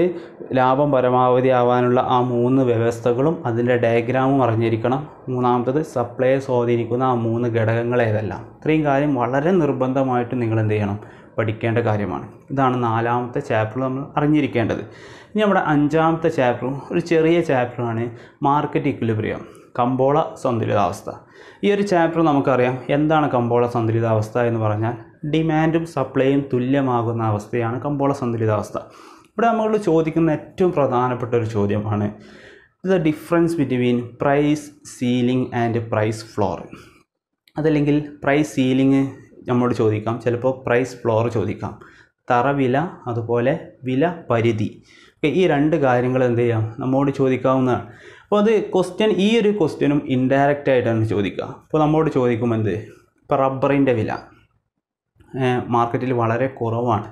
ലാഭം പരമാവധി ആവാനുള്ള ആ മൂന്ന് വ്യവസ്ഥകളും അതിൻ്റെ ഡയഗ്രാമും അറിഞ്ഞിരിക്കണം മൂന്നാമത്തത് സപ്ലൈയെ സ്വാധീനിക്കുന്ന ആ മൂന്ന് ഘടകങ്ങൾ ഏതെല്ലാം ഇത്രയും കാര്യം വളരെ നിർബന്ധമായിട്ട് നിങ്ങൾ എന്ത് ചെയ്യണം പഠിക്കേണ്ട കാര്യമാണ് ഇതാണ് നാലാമത്തെ ചാപ്റ്റർ നമ്മൾ അറിഞ്ഞിരിക്കേണ്ടത് ഇനി നമ്മുടെ അഞ്ചാമത്തെ ചാപ്റ്ററും ഒരു ചെറിയ ചാപ്റ്ററാണ് മാർക്കറ്റ് ഇക്വിലിബ്രിയം കമ്പോള സന്തുലിതാവസ്ഥ ഈ ഒരു ചാപ്റ്റർ നമുക്കറിയാം എന്താണ് കമ്പോള സന്തുലിതാവസ്ഥ എന്ന് പറഞ്ഞാൽ ഡിമാൻഡും സപ്ലൈയും തുല്യമാകുന്ന അവസ്ഥയാണ് കമ്പോള സന്തുലിതാവസ്ഥ ഇവിടെ നമ്മൾ ചോദിക്കുന്ന ഏറ്റവും പ്രധാനപ്പെട്ട ഒരു ചോദ്യമാണ് the difference between price ceiling and price floor അതല്ലെങ്കിൽ പ്രൈസ് സീലിംഗ് നമ്മോട് ചോദിക്കാം ചിലപ്പോൾ പ്രൈസ് ഫ്ലോർ ചോദിക്കാം തറവില അതുപോലെ വില പരിധി ഈ രണ്ട് കാര്യങ്ങൾ എന്ത് ചെയ്യാം നമ്മോട് ചോദിക്കാവുന്നതാണ് അപ്പോൾ അത് ക്വസ്റ്റ്യൻ ഈ ഒരു ക്വസ്റ്റ്യനും ഇൻഡയറക്റ്റ് ആയിട്ടാണ് ചോദിക്കുക അപ്പോൾ നമ്മോട് ചോദിക്കുമ്പോൾ എന്ത് ഇപ്പോൾ റബ്ബറിൻ്റെ വില മാർക്കറ്റിൽ വളരെ കുറവാണ്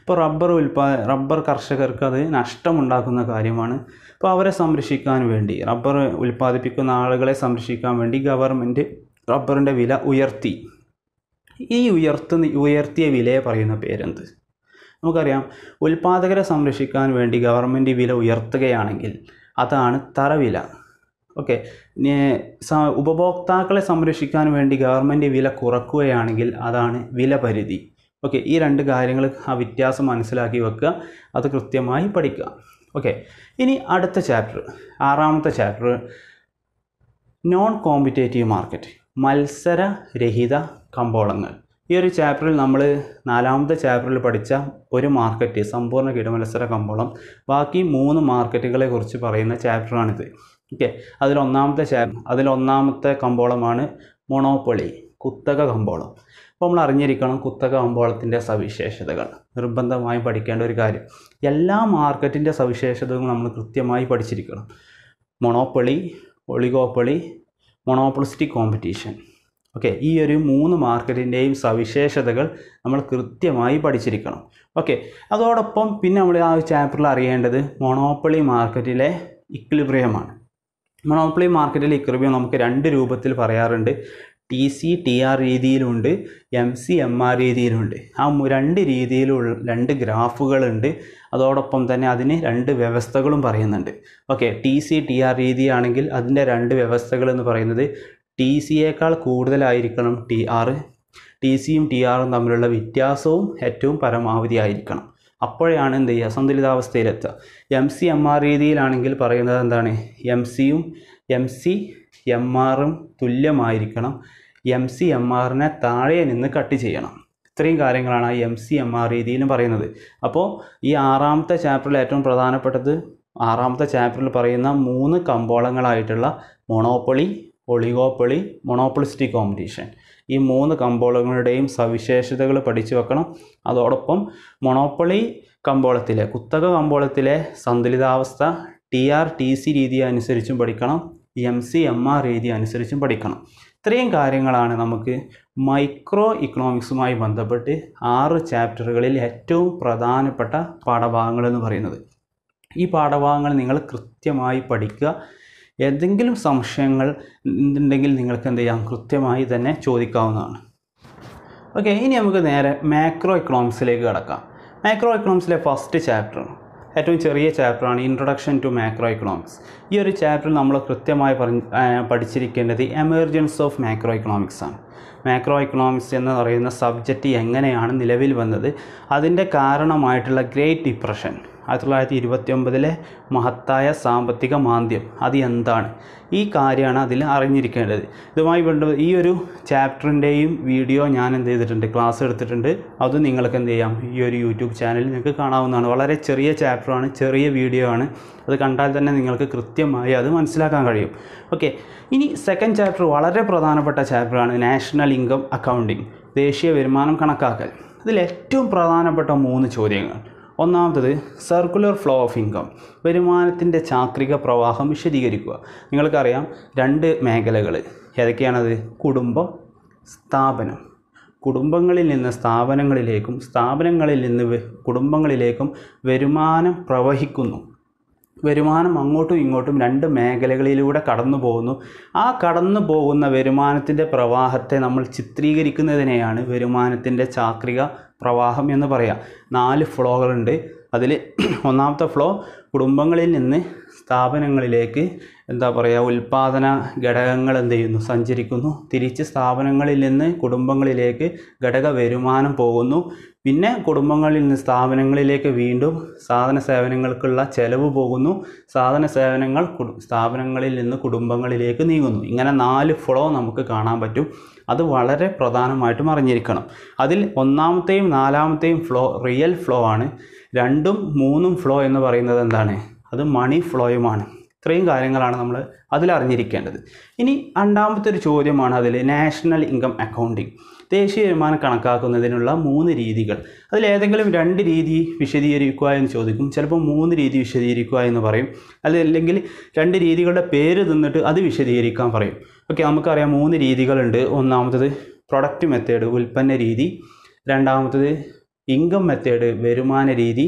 ഇപ്പോൾ റബ്ബർ ഉൽപാദ റബ്ബർ കർഷകർക്ക് അത് നഷ്ടമുണ്ടാക്കുന്ന കാര്യമാണ് അപ്പോൾ അവരെ സംരക്ഷിക്കാൻ വേണ്ടി റബ്ബർ ഉൽപ്പാദിപ്പിക്കുന്ന ആളുകളെ സംരക്ഷിക്കാൻ വേണ്ടി ഗവൺമെൻറ് റബ്ബറിൻ്റെ വില ഉയർത്തി ഈ ഉയർത്തുന്ന ഉയർത്തിയ വിലയെ പറയുന്ന പേരെന്ത് നമുക്കറിയാം ഉൽപ്പാദകരെ സംരക്ഷിക്കാൻ വേണ്ടി ഗവൺമെൻറ് വില ഉയർത്തുകയാണെങ്കിൽ അതാണ് തറവില ഓക്കെ ഉപഭോക്താക്കളെ സംരക്ഷിക്കാൻ വേണ്ടി ഗവൺമെൻറ് വില കുറക്കുകയാണെങ്കിൽ അതാണ് വില പരിധി ഓക്കെ ഈ രണ്ട് കാര്യങ്ങൾ ആ വ്യത്യാസം മനസ്സിലാക്കി വെക്കുക അത് കൃത്യമായി പഠിക്കുക ഓക്കെ ഇനി അടുത്ത ചാപ്റ്റർ ആറാമത്തെ ചാപ്റ്റർ നോൺ കോമ്പറ്റേറ്റീവ് മാർക്കറ്റ് മത്സരരഹിത കമ്പോളങ്ങൾ ഈ ഒരു ചാപ്റ്ററിൽ നമ്മൾ നാലാമത്തെ ചാപ്റ്ററിൽ പഠിച്ച ഒരു മാർക്കറ്റ് സമ്പൂർണ്ണ കിടമത്സര കമ്പോളം ബാക്കി മൂന്ന് മാർക്കറ്റുകളെ കുറിച്ച് പറയുന്ന ചാപ്റ്ററാണിത് ഓക്കെ അതിലൊന്നാമത്തെ അതിലൊന്നാമത്തെ കമ്പോളമാണ് മൊണോപ്പൊളി കുത്തക കമ്പോളം അപ്പോൾ നമ്മൾ അറിഞ്ഞിരിക്കണം കുത്തക കമ്പോളത്തിൻ്റെ സവിശേഷതകൾ നിർബന്ധമായും പഠിക്കേണ്ട ഒരു കാര്യം എല്ലാ മാർക്കറ്റിൻ്റെ സവിശേഷതകളും നമ്മൾ കൃത്യമായി പഠിച്ചിരിക്കണം monopoly oligopoly monopolistic competition okay ഈ ഒരു മൂന്ന് മാർക്കറ്റിൻ്റെയും സവിശേഷതകൾ നമ്മൾ കൃത്യമായി പഠിച്ചിരിക്കണം ഓക്കെ അതോടൊപ്പം പിന്നെ നമ്മൾ ആ ചാപ്റ്ററിൽ അറിയേണ്ടത് മൊണോപ്പൊളി മാർക്കറ്റിലെ ഇക്ലിബ്രിയമാണ് മൊണോപ്പൊളി മാർക്കറ്റിൽ ഇക്രബിയം നമുക്ക് രണ്ട് രൂപത്തിൽ പറയാറുണ്ട് ടി സി ടി ആർ രീതിയിലുണ്ട് എം സി എം ആർ രീതിയിലുണ്ട് ആ രണ്ട് രീതിയിലുള്ള രണ്ട് ഗ്രാഫുകളുണ്ട് അതോടൊപ്പം തന്നെ അതിന് രണ്ട് വ്യവസ്ഥകളും പറയുന്നുണ്ട് okay T C T R രീതിയാണെങ്കിൽ അതിൻ്റെ രണ്ട് വ്യവസ്ഥകൾ എന്ന് പറയുന്നത് ടി സിയേക്കാൾ കൂടുതലായിരിക്കണം ടി ആറ് ടി സിയും ടി ആറും തമ്മിലുള്ള വ്യത്യാസവും ഏറ്റവും പരമാവധി ആയിരിക്കണം അപ്പോഴാണ് എന്ത് ചെയ്യുക സന്തുലിതാവസ്ഥയിലെത്തുക എം സി എം ആർ രീതിയിലാണെങ്കിൽ പറയുന്നത് എന്താണ് എം സിയും എം സി എം ആറും തുല്യമായിരിക്കണം എം സി എം ആറിനെ താഴെ നിന്ന് കട്ട് ചെയ്യണം ഇത്രയും കാര്യങ്ങളാണ് എം സി എം ആർ രീതിയിൽ പറയുന്നത് അപ്പോൾ ഈ ആറാമത്തെ ചാപ്റ്ററിൽ ഏറ്റവും പ്രധാനപ്പെട്ടത് ആറാമത്തെ ചാപ്റ്ററിൽ പറയുന്ന മൂന്ന് കമ്പോളങ്ങളായിട്ടുള്ള മൊണോപ്പൊളി ഒളിഗോപ്പൊളി മൊണോപ്പൊളിസ്റ്റിക് കോമ്പറ്റീഷൻ ഈ മൂന്ന് കമ്പോളങ്ങളുടെയും സവിശേഷതകൾ പഠിച്ചു വെക്കണം അതോടൊപ്പം മൊണോപ്പൊളി കമ്പോളത്തിലെ കുത്തക കമ്പോളത്തിലെ സന്തുലിതാവസ്ഥ ടി ആർ ടി സി രീതി അനുസരിച്ചും പഠിക്കണം എം സി എം ആർ രീതി അനുസരിച്ചും പഠിക്കണം ഇത്രയും കാര്യങ്ങളാണ് നമുക്ക് മൈക്രോ ഇക്കണോമിക്സുമായി ബന്ധപ്പെട്ട് ആറ് ചാപ്റ്ററുകളിൽ ഏറ്റവും പ്രധാനപ്പെട്ട പാഠഭാഗങ്ങൾ എന്ന് പറയുന്നത് ഈ പാഠഭാഗങ്ങൾ നിങ്ങൾ കൃത്യമായി പഠിക്കുക ഏതെങ്കിലും സംശയങ്ങൾ ഉണ്ടെങ്കിൽ നിങ്ങൾക്ക് എന്ത് ചെയ്യാം കൃത്യമായി തന്നെ ചോദിക്കാവുന്നതാണ് ഓക്കെ ഇനി നമുക്ക് നേരെ മാക്രോ എക്കണോമിക്സിലേക്ക് കിടക്കാം മാക്രോ എക്കണോമിക്സിലെ ഫസ്റ്റ് ചാപ്റ്റർ ഏറ്റവും ചെറിയ ചാപ്റ്ററാണ് ഇൻട്രൊഡക്ഷൻ ടു മാക്രോ എക്കണോമിക്സ് ഈ ഒരു ചാപ്റ്ററിൽ നമ്മൾ കൃത്യമായി പറഞ്ഞ് പഠിച്ചിരിക്കേണ്ടത് എമർജൻസ് ഓഫ് മാക്രോ എക്കണോമിക്സ് ആണ് മാക്രോ എക്കണോമിക്സ് എന്ന് പറയുന്ന സബ്ജക്റ്റ് എങ്ങനെയാണ് നിലവിൽ വന്നത് അതിൻ്റെ കാരണമായിട്ടുള്ള ഗ്രേറ്റ് ഡിപ്രഷൻ ആയിരത്തി തൊള്ളായിരത്തി ഇരുപത്തി ഒമ്പതിലെ മഹത്തായ സാമ്പത്തിക മാന്ദ്യം അത് എന്താണ് ഈ കാര്യമാണ് അതിൽ അറിഞ്ഞിരിക്കേണ്ടത് ഇതുമായി ബന്ധപ്പെട്ട് ഈ ഒരു ചാപ്റ്ററിൻ്റെയും വീഡിയോ ഞാൻ എന്ത് ചെയ്തിട്ടുണ്ട് ക്ലാസ് എടുത്തിട്ടുണ്ട് അത് നിങ്ങൾക്ക് എന്ത് ചെയ്യാം ഈ ഒരു യൂട്യൂബ് ചാനലിൽ നിങ്ങൾക്ക് കാണാവുന്നതാണ് വളരെ ചെറിയ ചാപ്റ്ററാണ് ചെറിയ വീഡിയോ ആണ് അത് കണ്ടാൽ തന്നെ നിങ്ങൾക്ക് കൃത്യമായി അത് മനസ്സിലാക്കാൻ കഴിയും ഓക്കെ ഇനി സെക്കൻഡ് ചാപ്റ്റർ വളരെ പ്രധാനപ്പെട്ട ചാപ്റ്ററാണ് നാഷണൽ ഇൻകം അക്കൗണ്ടിങ് ദേശീയ വരുമാനം കണക്കാക്കൽ ഇതിൽ ഏറ്റവും പ്രധാനപ്പെട്ട മൂന്ന് ചോദ്യങ്ങൾ ഒന്നാമത്തത് സർക്കുലർ ഫ്ലോ ഓഫ് ഇൻകം വരുമാനത്തിൻ്റെ ചാക്രിക പ്രവാഹം വിശദീകരിക്കുക നിങ്ങൾക്കറിയാം രണ്ട് മേഖലകൾ ഏതൊക്കെയാണത് കുടുംബം സ്ഥാപനം കുടുംബങ്ങളിൽ നിന്ന് സ്ഥാപനങ്ങളിലേക്കും സ്ഥാപനങ്ങളിൽ നിന്ന് കുടുംബങ്ങളിലേക്കും വരുമാനം പ്രവഹിക്കുന്നു വരുമാനം അങ്ങോട്ടും ഇങ്ങോട്ടും രണ്ട് മേഖലകളിലൂടെ കടന്നു പോകുന്നു ആ കടന്നു പോകുന്ന വരുമാനത്തിൻ്റെ പ്രവാഹത്തെ നമ്മൾ ചിത്രീകരിക്കുന്നതിനെയാണ് വരുമാനത്തിൻ്റെ ചാക്രിക പ്രവാഹം എന്ന് പറയാം നാല് ഫ്ലോകളുണ്ട് അതിൽ ഒന്നാമത്തെ ഫ്ലോ കുടുംബങ്ങളിൽ നിന്ന് സ്ഥാപനങ്ങളിലേക്ക് എന്താ പറയുക ഉൽപ്പാദന ഘടകങ്ങൾ എന്ത് ചെയ്യുന്നു സഞ്ചരിക്കുന്നു തിരിച്ച് സ്ഥാപനങ്ങളിൽ നിന്ന് കുടുംബങ്ങളിലേക്ക് ഘടക വരുമാനം പോകുന്നു പിന്നെ കുടുംബങ്ങളിൽ നിന്ന് സ്ഥാപനങ്ങളിലേക്ക് വീണ്ടും സാധന സേവനങ്ങൾക്കുള്ള ചെലവ് പോകുന്നു സാധന സേവനങ്ങൾ സ്ഥാപനങ്ങളിൽ നിന്ന് കുടുംബങ്ങളിലേക്ക് നീങ്ങുന്നു ഇങ്ങനെ നാല് ഫ്ലോ നമുക്ക് കാണാൻ പറ്റും അത് വളരെ പ്രധാനമായിട്ടും അറിഞ്ഞിരിക്കണം അതിൽ ഒന്നാമത്തെയും നാലാമത്തെയും ഫ്ലോ റിയൽ ഫ്ലോ ആണ് രണ്ടും മൂന്നും ഫ്ലോ എന്ന് പറയുന്നത് എന്താണ് അത് മണി ഫ്ലോയുമാണ് ഇത്രയും കാര്യങ്ങളാണ് നമ്മൾ അതിൽ അറിഞ്ഞിരിക്കേണ്ടത് ഇനി രണ്ടാമത്തെ ഒരു ചോദ്യമാണ് അതിൽ നാഷണൽ ഇൻകം അക്കൗണ്ടിങ് ദേശീയ വരുമാനം കണക്കാക്കുന്നതിനുള്ള മൂന്ന് രീതികൾ അതിലേതെങ്കിലും രണ്ട് രീതി വിശദീകരിക്കുക എന്ന് ചോദിക്കും ചിലപ്പോൾ മൂന്ന് രീതി വിശദീകരിക്കുക എന്ന് പറയും അല്ലെങ്കിൽ രണ്ട് രീതികളുടെ പേര് തിന്നിട്ട് അത് വിശദീകരിക്കാൻ പറയും ഓക്കെ നമുക്കറിയാം മൂന്ന് രീതികളുണ്ട് ഒന്നാമത്തത് പ്രൊഡക്റ്റ് മെത്തേഡ് ഉൽപ്പന്ന രീതി രണ്ടാമത്തത് ഇൻകം മെത്തേഡ് വരുമാന രീതി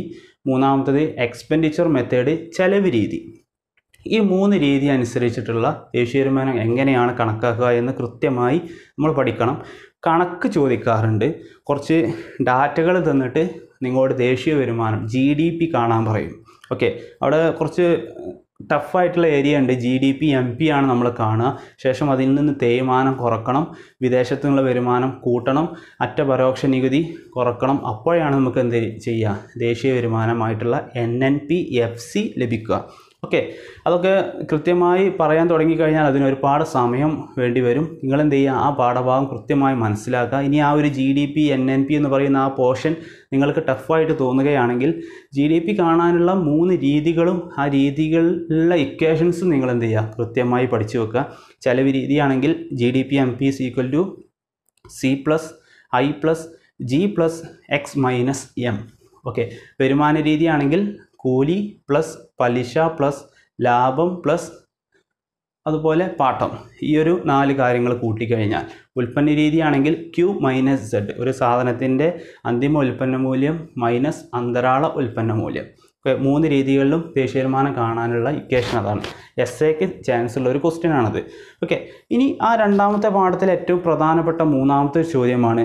മൂന്നാമത്തത് എക്സ്പെൻഡിച്ചർ മെത്തേഡ് ചെലവ് രീതി ഈ മൂന്ന് രീതി അനുസരിച്ചിട്ടുള്ള ദേശീയ വരുമാനം എങ്ങനെയാണ് കണക്കാക്കുക എന്ന് കൃത്യമായി നമ്മൾ പഠിക്കണം കണക്ക് ചോദിക്കാറുണ്ട് കുറച്ച് ഡാറ്റകൾ തന്നിട്ട് നിങ്ങളുടെ ദേശീയ വരുമാനം ജി ഡി പി കാണാൻ പറയും ഓക്കെ അവിടെ കുറച്ച് ടഫായിട്ടുള്ള ഏരിയ ഉണ്ട് G D P M P ആണ് നമ്മൾ കാണുക ശേഷം അതിൽ നിന്ന് തേയ്മാനം കുറക്കണം വിദേശത്തു നിന്നുള്ള വരുമാനം കൂട്ടണം അറ്റ പരോക്ഷ നികുതി കുറക്കണം അപ്പോഴാണ് നമുക്ക് എന്ത് ചെയ്യുക ദേശീയ വരുമാനമായിട്ടുള്ള N N P F C ലഭിക്കുക ഓക്കെ അതൊക്കെ കൃത്യമായി പറയാൻ തുടങ്ങിക്കഴിഞ്ഞാൽ അതിനൊരുപാട് സമയം വേണ്ടി വരും നിങ്ങൾ ചെയ്യുക ആ പാഠഭാഗം കൃത്യമായി മനസ്സിലാക്കുക ഇനി ആ ഒരു G D P N N P എന്ന് പറയുന്ന ആ പോർഷൻ നിങ്ങൾക്ക് ടഫായിട്ട് തോന്നുകയാണെങ്കിൽ ജി ഡി പി കാണാനുള്ള മൂന്ന് രീതികളും ആ രീതികളിലുള്ള ഇക്വേഷൻസും നിങ്ങൾ എന്ത് ചെയ്യുക കൃത്യമായി പഠിച്ചു വെക്കുക ചിലവ് രീതിയാണെങ്കിൽ G D P M P is equal to C plus I plus G plus X minus M okay വരുമാന രീതിയാണെങ്കിൽ കൂലി പ്ലസ് പലിശ പ്ലസ് ലാഭം പ്ലസ് അതുപോലെ പാട്ടം ഈ ഒരു നാല് കാര്യങ്ങൾ കൂട്ടിക്കഴിഞ്ഞാൽ ഉൽപ്പന്ന രീതിയാണെങ്കിൽ ക്യു മൈനസ് സെഡ് ഒരു സാധനത്തിൻ്റെ അന്തിമ ഉൽപ്പന്ന മൂല്യം മൈനസ് അന്തരാള ഉൽപ്പന്ന മൂല്യം മൂന്ന് രീതികളിലും ശേഷിയർമാനം കാണാനുള്ള ഇക്വേഷൻ അതാണ് എസ് എക്ക് ചാൻസ് ഉള്ള ഒരു ക്വസ്റ്റ്യൻ ആണത് ഓക്കെ ഇനി ആ രണ്ടാമത്തെ പാഠത്തിലെ ഏറ്റവും പ്രധാനപ്പെട്ട മൂന്നാമത്തെ ചോദ്യമാണ്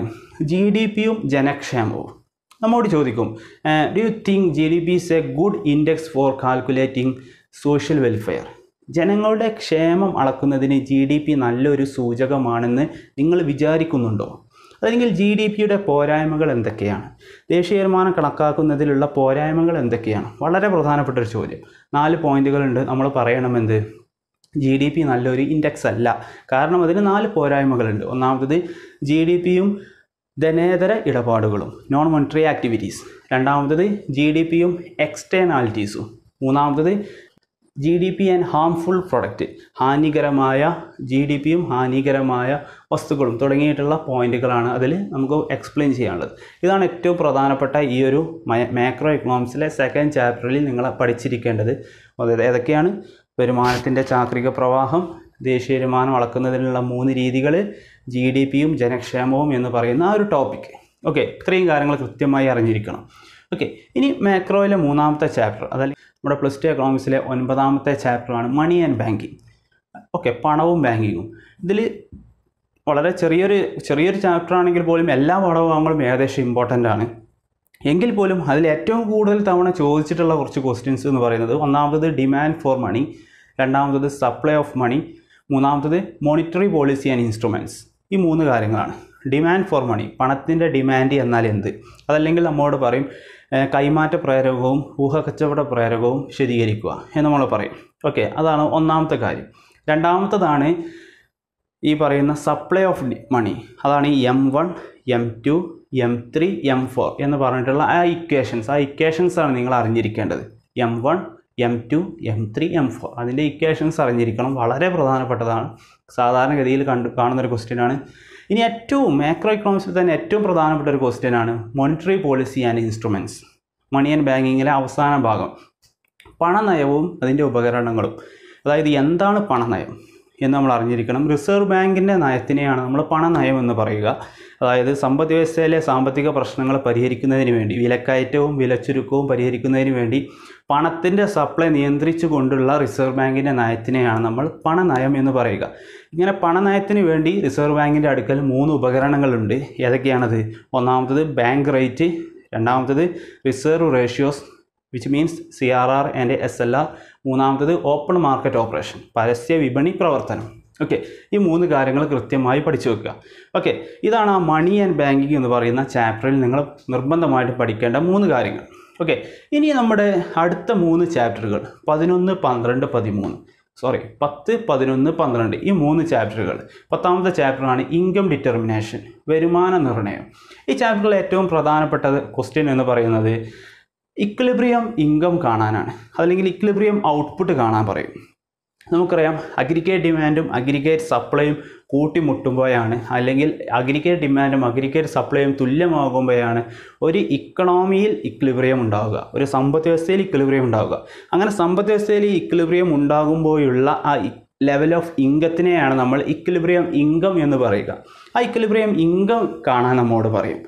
ജി ഡി പിയും ജനക്ഷേമവും നമ്മോട് ചോദിക്കും do you think G D B is a good index for calculating social welfare ജനങ്ങളുടെ ക്ഷേമം അളക്കുന്നതിന് ജി ഡി പി നല്ലൊരു സൂചകമാണെന്ന് നിങ്ങൾ വിചാരിക്കുന്നുണ്ടോ അല്ലെങ്കിൽ ജി ഡി പിയുടെ പോരായ്മകൾ എന്തൊക്കെയാണ് ദേശീയ വരുമാനം കണക്കാക്കുന്നതിലുള്ള പോരായ്മകൾ എന്തൊക്കെയാണ് വളരെ പ്രധാനപ്പെട്ട ഒരു ചോദ്യം നാല് പോയിന്റുകളുണ്ട് നമ്മൾ പറയണമെന്ത് ജി ഡി പി നല്ലൊരു ഇൻഡെക്സ് അല്ല കാരണം അതിന് നാല് പോരായ്മകളുണ്ട് ഒന്നാമത് ജി ഡി പിയും ധനേതര ഇടപാടുകളും നോൺ മോണിറ്ററി ആക്ടിവിറ്റീസ് രണ്ടാമത്തത് ജി ഡി പിയും എക്സ്റ്റേണാലിറ്റീസും മൂന്നാമത്തത് G D P and harmful product ഹാനികരമായ ജി ഡി പിയും ഹാനികരമായ വസ്തുക്കളും തുടങ്ങിയിട്ടുള്ള പോയിന്റുകളാണ് അതിൽ നമുക്ക് എക്സ്പ്ലെയിൻ ചെയ്യാനുള്ളത് ഇതാണ് ഏറ്റവും പ്രധാനപ്പെട്ട ഈ ഒരു മാക്രോ എക്കണോമിക്സിലെ സെക്കൻഡ് ചാപ്റ്ററിൽ നിങ്ങൾ പഠിച്ചിരിക്കേണ്ടത് അതായത് ഏതൊക്കെയാണ് വരുമാനത്തിൻ്റെ ചാക്രിക പ്രവാഹം ദേശീയ വരുമാനം അളക്കുന്നതിനുള്ള മൂന്ന് രീതികൾ ജി ഡി പിയും ജനക്ഷേമവും എന്ന് പറയുന്ന ആ ഒരു ടോപ്പിക് ഓക്കെ ഇത്രയും കാര്യങ്ങൾ കൃത്യമായി അറിഞ്ഞിരിക്കണം ഓക്കെ ഇനി മാക്രോയിലെ മൂന്നാമത്തെ ചാപ്റ്റർ അതല്ലെങ്കിൽ നമ്മുടെ പ്ലസ് ടു എക്കണോമിക്സിലെ ഒൻപതാമത്തെ ചാപ്റ്ററാണ് മണി ആൻഡ് ബാങ്കിങ് ഓക്കെ പണവും ബാങ്കിങ്ങും ഇതിൽ വളരെ ചെറിയൊരു ചെറിയൊരു ചാപ്റ്റർ ആണെങ്കിൽ പോലും എല്ലാ പാഠഭാഗങ്ങളും ഏകദേശം ഇമ്പോർട്ടൻ്റ് ആണ് എങ്കിൽ പോലും അതിൽ ഏറ്റവും കൂടുതൽ തവണ ചോദിച്ചിട്ടുള്ള കുറച്ച് ക്വസ്റ്റ്യൻസ് എന്ന് പറയുന്നത് ഒന്നാമത് ഡിമാൻഡ് ഫോർ മണി രണ്ടാമത് സപ്ലൈ ഓഫ് മണി മൂന്നാമത്തത് മോണിറ്ററി പോളിസി ആൻഡ് ഇൻസ്ട്രുമെൻറ്റ്സ് ഈ മൂന്ന് കാര്യങ്ങളാണ് ഡിമാൻഡ് ഫോർ മണി പണത്തിൻ്റെ ഡിമാൻഡ് എന്നാൽ എന്ത് അതല്ലെങ്കിൽ നമ്മോട് പറയും കൈമാറ്റ പ്രേരകവും ഊഹക്കച്ചവട പ്രേരകവും ശരീകരിക്കുക എന്ന് നമ്മൾ പറയും ഓക്കെ അതാണ് ഒന്നാമത്തെ കാര്യം രണ്ടാമത്തതാണ് ഈ പറയുന്ന സപ്ലൈ ഓഫ് മണി അതാണ് ഈ M one M two M three M four എന്ന് പറഞ്ഞിട്ടുള്ള ആ ഇക്വേഷൻസ് ആ ഇക്വേഷൻസാണ് നിങ്ങൾ അറിഞ്ഞിരിക്കേണ്ടത് M one M two M three M four അതിൻ്റെ ഇക്വേഷൻസ് അറിഞ്ഞിരിക്കണം വളരെ പ്രധാനപ്പെട്ടതാണ് സാധാരണഗതിയിൽ കണ്ടു കാണുന്നൊരു ക്വസ്റ്റ്യനാണ് ഇനി ഏറ്റവും മാക്രോ ഇക്കണോമിക്സിൽ തന്നെ ഏറ്റവും പ്രധാനപ്പെട്ട ഒരു ക്വസ്റ്റ്യനാണ് monetary policy and instruments money and ബാങ്കിങ്ങിലെ അവസാന ഭാഗം പണനയവും അതിൻ്റെ ഉപകരണങ്ങളും അതായത് എന്താണ് പണനയം എന്ന് നമ്മൾ അറിഞ്ഞിരിക്കണം റിസർവ് ബാങ്കിൻ്റെ നയത്തിനെയാണ് നമ്മൾ പണനയം എന്ന് പറയുക അതായത് സമ്പദ് വ്യവസ്ഥയിലെ സാമ്പത്തിക പ്രശ്നങ്ങൾ പരിഹരിക്കുന്നതിന് വേണ്ടി വിലക്കയറ്റവും വിലച്ചുരുക്കവും പരിഹരിക്കുന്നതിന് വേണ്ടി പണത്തിൻ്റെ സപ്ലൈ നിയന്ത്രിച്ചു കൊണ്ടുള്ള റിസർവ് ബാങ്കിൻ്റെ നയത്തിനെയാണ് നമ്മൾ പണനയം എന്ന് പറയുക ഇങ്ങനെ പണനയത്തിന് വേണ്ടി റിസർവ് ബാങ്കിൻ്റെ അടുക്കൽ മൂന്ന് ഉപകരണങ്ങളുണ്ട് ഏതൊക്കെയാണത് ഒന്നാമത്തത് ബാങ്ക് റേറ്റ് രണ്ടാമത്തത് reserve ratios which means C R R and S L R മൂന്നാമത്തത് ഓപ്പൺ മാർക്കറ്റ് ഓപ്പറേഷൻ പരസ്യ വിപണി പ്രവർത്തനം ഓക്കെ ഈ മൂന്ന് കാര്യങ്ങൾ കൃത്യമായി പഠിച്ചു വെക്കുക ഓക്കെ ഇതാണ് ആ മണി ആൻഡ് ബാങ്കിങ് എന്ന് പറയുന്ന ചാപ്റ്ററിൽ നിങ്ങൾ നിർബന്ധമായിട്ട് പഠിക്കേണ്ട മൂന്ന് കാര്യങ്ങൾ ഓക്കെ ഇനി നമ്മുടെ അടുത്ത മൂന്ന് ചാപ്റ്ററുകൾ പതിനൊന്ന് പന്ത്രണ്ട് പതിമൂന്ന് സോറി പത്ത് പതിനൊന്ന് പന്ത്രണ്ട് ഈ മൂന്ന് ചാപ്റ്ററുകൾ പത്താമത്തെ ചാപ്റ്ററാണ് ഇൻകം ഡിറ്റർമിനേഷൻ വരുമാന നിർണ്ണയം ഈ ചാപ്റ്ററിൽ ഏറ്റവും പ്രധാനപ്പെട്ട ക്വസ്റ്റ്യൻ എന്ന് പറയുന്നത് ഇക്ലിബ്രിയം ഇൻകം കാണാനാണ് അല്ലെങ്കിൽ ഇക്ലിബ്രിയം ഔട്ട്പുട്ട് കാണാൻ പറയും നമുക്കറിയാം അഗ്രിഗേറ്റ് ഡിമാൻഡും അഗ്രിഗേറ്റ് സപ്ലൈയും കൂട്ടിമുട്ടുമ്പോഴാണ് അല്ലെങ്കിൽ അഗ്രിഗേറ്റ് ഡിമാൻഡും അഗ്രിഗേറ്റ് സപ്ലൈയും തുല്യമാകുമ്പോഴാണ് ഒരു ഇക്കണോമിയിൽ ഇക്ലിബ്രിയം ഉണ്ടാവുക ഒരു സമ്പദ് വ്യവസ്ഥയിൽ ഇക്ലിബ്രിയം ഉണ്ടാവുക അങ്ങനെ സമ്പദ് വ്യവസ്ഥയിൽ ഇക്ലിബ്രിയം ഉണ്ടാകുമ്പോഴുള്ള ആ ലെവൽ ഓഫ് ഇൻകത്തിനെയാണ് നമ്മൾ ഇക്ലിബ്രിയം ഇൻകം എന്ന് പറയുക ആ ഇക്ലിബ്രിയം ഇൻകം കാണാൻ നമ്മോട് പറയും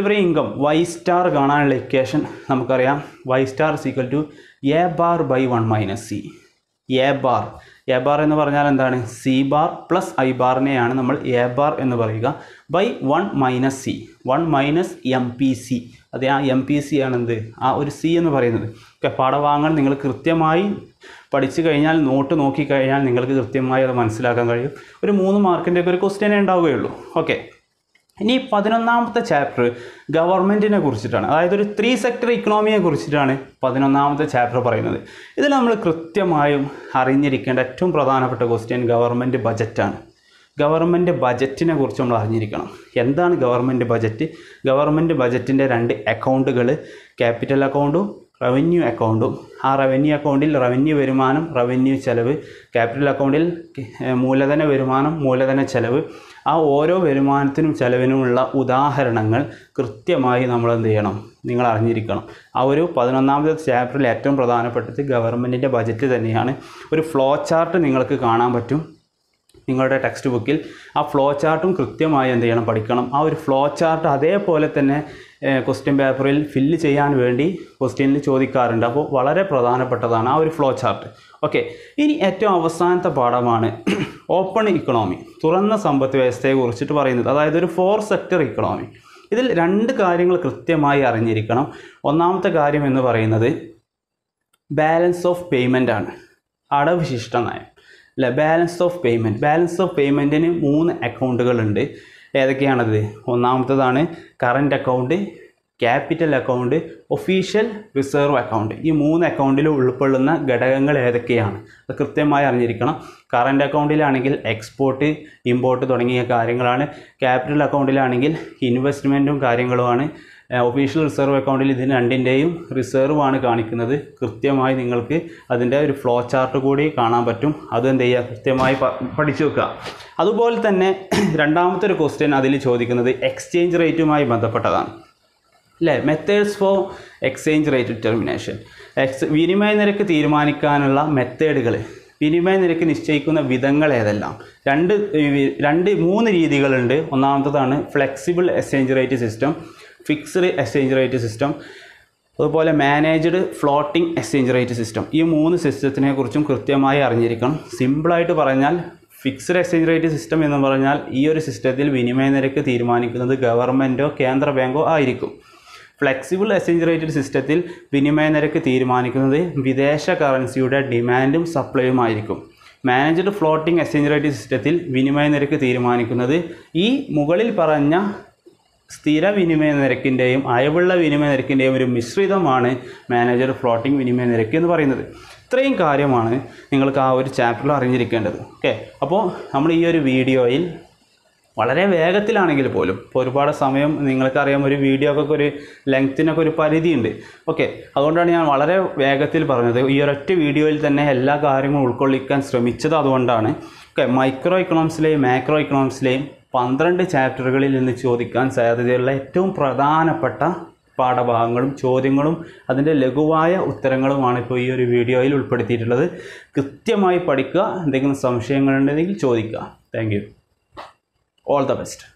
ഇവരെ ഇൻകം വൈ സ്റ്റാർ കാണാനുള്ള ഇക്വേഷൻ നമുക്കറിയാം Y star is equal to A bar by one minus C A bar A bar എന്ന് പറഞ്ഞാൽ എന്താണ് സി ബാർ പ്ലസ് ഐ ബാറിനെയാണ് നമ്മൾ എ ബാർ എന്ന് പറയുക by one minus C one minus M P C അതെ ആ എം പി സി ആണ് എന്ത് ആ ഒരു സി എന്ന് പറയുന്നത് ഓക്കെ പാഠഭാഗങ്ങൾ നിങ്ങൾ കൃത്യമായി പഠിച്ചു കഴിഞ്ഞാൽ നോട്ട് നോക്കിക്കഴിഞ്ഞാൽ നിങ്ങൾക്ക് കൃത്യമായി അത് മനസ്സിലാക്കാൻ കഴിയും ഒരു മൂന്ന് മാർക്കിൻ്റെ ഒക്കെ ഒരു ക്വസ്റ്റ്യനേ ഉണ്ടാവുകയുള്ളൂ ഓക്കെ ഇനി പതിനൊന്നാമത്തെ ചാപ്റ്റർ ഗവൺമെൻറ്റിനെ കുറിച്ചിട്ടാണ് അതായത് ഒരു ത്രീ സെക്ടർ ഇക്കണോമിയെ കുറിച്ചിട്ടാണ് പതിനൊന്നാമത്തെ ചാപ്റ്റർ പറയുന്നത് ഇതിൽ നമ്മൾ കൃത്യമായും അറിഞ്ഞിരിക്കേണ്ട ഏറ്റവും പ്രധാനപ്പെട്ട ക്വസ്റ്റ്യൻ ഗവൺമെൻറ് ബജറ്റാണ് ഗവൺമെൻറ് ബജറ്റിനെ കുറിച്ച് നമ്മൾ അറിഞ്ഞിരിക്കണം എന്താണ് ഗവൺമെൻറ് ബജറ്റ് ഗവൺമെൻറ് ബജറ്റിൻ്റെ രണ്ട് അക്കൗണ്ടുകൾ ക്യാപിറ്റൽ അക്കൗണ്ടും റവന്യൂ അക്കൗണ്ടും ആ റവന്യൂ അക്കൗണ്ടിൽ റവന്യൂ വരുമാനം റവന്യൂ ചെലവ് ക്യാപിറ്റൽ അക്കൗണ്ടിൽ മൂലധന വരുമാനം മൂലധന ചെലവ് ആ ഓരോ വരുമാനത്തിനും ചെലവിനുമുള്ള ഉദാഹരണങ്ങൾ കൃത്യമായി നമ്മൾ എന്ത് ചെയ്യണം നിങ്ങൾ അറിഞ്ഞിരിക്കണം ആ ഒരു പതിനൊന്നാമത്തെ ചാപ്റ്ററിൽ ഏറ്റവും പ്രധാനപ്പെട്ടത് ഗവൺമെൻറ്റിൻ്റെ ബജറ്റ് തന്നെയാണ് ഒരു ഫ്ലോ ചാർട്ട് നിങ്ങൾക്ക് കാണാൻ പറ്റും നിങ്ങളുടെ ടെക്സ്റ്റ് ബുക്കിൽ ആ ഫ്ലോ ചാർട്ടും കൃത്യമായി എന്ത് ചെയ്യണം പഠിക്കണം ആ ഒരു ഫ്ലോ ചാർട്ട് അതേപോലെ തന്നെ ക്വസ്റ്റ്യൻ പേപ്പറിൽ ഫില്ല് ചെയ്യാൻ വേണ്ടി ക്വസ്റ്റ്യനിൽ ചോദിക്കാറുണ്ട് അപ്പോൾ വളരെ പ്രധാനപ്പെട്ടതാണ് ആ ഒരു ഫ്ലോ ചാർട്ട് ഓക്കെ ഇനി ഏറ്റവും അവസാനത്തെ പാഠമാണ് ഓപ്പൺ ഇക്കണോമി തുറന്ന സമ്പത്ത് വ്യവസ്ഥയെ കുറിച്ചിട്ട് പറയുന്നത് അതായത് ഒരു ഫോർ സെക്ടർ ഇക്കണോമി ഇതിൽ രണ്ട് കാര്യങ്ങൾ കൃത്യമായി അറിഞ്ഞിരിക്കണം ഒന്നാമത്തെ കാര്യം എന്ന് പറയുന്നത് ബാലൻസ് ഓഫ് പേയ്മെൻ്റ് ആണ് അടവിശിഷ്ട നയം അല്ല balance of payment balance of പേയ്മെൻറ്റിന് മൂന്ന് അക്കൗണ്ടുകളുണ്ട് ഏതൊക്കെയാണത് ഒന്നാമത്തതാണ് current account capital account official reserve account ഈ മൂന്ന് അക്കൗണ്ടിൽ ഉൾപ്പെടുന്ന ഘടകങ്ങൾ ഏതൊക്കെയാണ് അത് കൃത്യമായി അറിഞ്ഞിരിക്കണം കറൻറ്റ് അക്കൗണ്ടിലാണെങ്കിൽ എക്സ്പോർട്ട് ഇമ്പോർട്ട് തുടങ്ങിയ കാര്യങ്ങളാണ് ക്യാപിറ്റൽ അക്കൗണ്ടിലാണെങ്കിൽ ഇൻവെസ്റ്റ്മെൻറ്റും കാര്യങ്ങളുമാണ് ഒഫീഷ്യൽ റിസർവ് അക്കൗണ്ടിൽ ഇതിന് രണ്ടിൻ്റെയും റിസർവാണ് കാണിക്കുന്നത് കൃത്യമായി നിങ്ങൾക്ക് അതിൻ്റെ ഒരു ഫ്ലോ ചാർട്ട് കൂടി കാണാൻ പറ്റും അത് എന്ത് ചെയ്യുക കൃത്യമായി പഠിച്ചു വെക്കുക അതുപോലെ തന്നെ രണ്ടാമത്തെ ഒരു ക്വസ്റ്റ്യൻ അതിൽ ചോദിക്കുന്നത് എക്സ്ചേഞ്ച് റേറ്റുമായി ബന്ധപ്പെട്ടതാണ് അല്ലേ methods for exchange rate determination എക്സ് വിനിമയ നിരക്ക് തീരുമാനിക്കാനുള്ള മെത്തേഡുകൾ വിനിമയ നിരക്ക് നിശ്ചയിക്കുന്ന വിധങ്ങൾ ഏതെല്ലാം രണ്ട് രണ്ട് മൂന്ന് രീതികളുണ്ട് ഒന്നാമത്തതാണ് flexible exchange rate system fixed exchange rate system അതുപോലെ managed floating exchange rate system ഈ മൂന്ന് സിസ്റ്റത്തിനെ കുറിച്ചും കൃത്യമായി അറിഞ്ഞിരിക്കണം സിമ്പിളായിട്ട് പറഞ്ഞാൽ ഫിക്സ്ഡ് എക്സ്ചേഞ്ച് റേറ്റ് സിസ്റ്റം എന്ന് പറഞ്ഞാൽ ഈ ഒരു സിസ്റ്റത്തിൽ വിനിമയ നിരക്ക് തീരുമാനിക്കുന്നത് ഗവൺമെൻറ്റോ കേന്ദ്ര ബാങ്കോ ആയിരിക്കും ഫ്ലെക്സിബിൾ എക്സ്ചേഞ്ച് റേറ്റ് സിസ്റ്റത്തിൽ വിനിമയ നിരക്ക് തീരുമാനിക്കുന്നത് വിദേശ കറൻസിയുടെ ഡിമാൻഡും സപ്ലൈയുമായിരിക്കും മാനേജ്ഡ് ഫ്ലോട്ടിംഗ് എക്സ്ചേഞ്ച് റേറ്റ് സിസ്റ്റത്തിൽ വിനിമയ നിരക്ക് തീരുമാനിക്കുന്നത് ഈ മുകളിൽ പറഞ്ഞ സ്ഥിര വിനിമയ നിരക്കിൻ്റെയും അയവുള്ള വിനിമയ നിരക്കിൻ്റെയും ഒരു മിശ്രിതമാണ് മാനേജർ ഫ്ലോട്ടിംഗ് വിനിമയ നിരക്ക് എന്ന് പറയുന്നത് ഇത്രയും കാര്യമാണ് നിങ്ങൾക്ക് ആ ഒരു ചാപ്റ്ററിൽ അറിഞ്ഞിരിക്കേണ്ടത് ഓക്കെ അപ്പോൾ നമ്മൾ ഈ ഒരു വീഡിയോയിൽ വളരെ വേഗത്തിലാണെങ്കിൽ പോലും ഇപ്പോൾ ഒരുപാട് സമയം നിങ്ങൾക്കറിയാം ഒരു വീഡിയോക്കൊക്കെ ഒരു ലെങ്ത്തിനൊക്കെ ഒരു പരിധിയുണ്ട് ഓക്കെ അതുകൊണ്ടാണ് ഞാൻ വളരെ വേഗത്തിൽ പറഞ്ഞത് ഈ ഒരൊറ്റ വീഡിയോയിൽ തന്നെ എല്ലാ കാര്യങ്ങളും ഉൾക്കൊള്ളിക്കാൻ ശ്രമിച്ചത് അതുകൊണ്ടാണ് ഓക്കെ മൈക്രോ ഇക്കണോമിക്സിലെയും മാക്രോ ഇക്കണോമിക്സിലെയും പന്ത്രണ്ട് ചാപ്റ്ററുകളിൽ നിന്ന് ചോദിക്കാൻ സാധ്യതയുള്ള ഏറ്റവും പ്രധാനപ്പെട്ട പാഠഭാഗങ്ങളും ചോദ്യങ്ങളും അതിൻ്റെ ലഘുവായ ഉത്തരങ്ങളുമാണ് ഇപ്പോൾ ഈ ഒരു വീഡിയോയിൽ ഉൾപ്പെടുത്തിയിട്ടുള്ളത് കൃത്യമായി പഠിക്കുക എന്തെങ്കിലും സംശയങ്ങളുണ്ടെങ്കിൽ ചോദിക്കുക താങ്ക് All the best.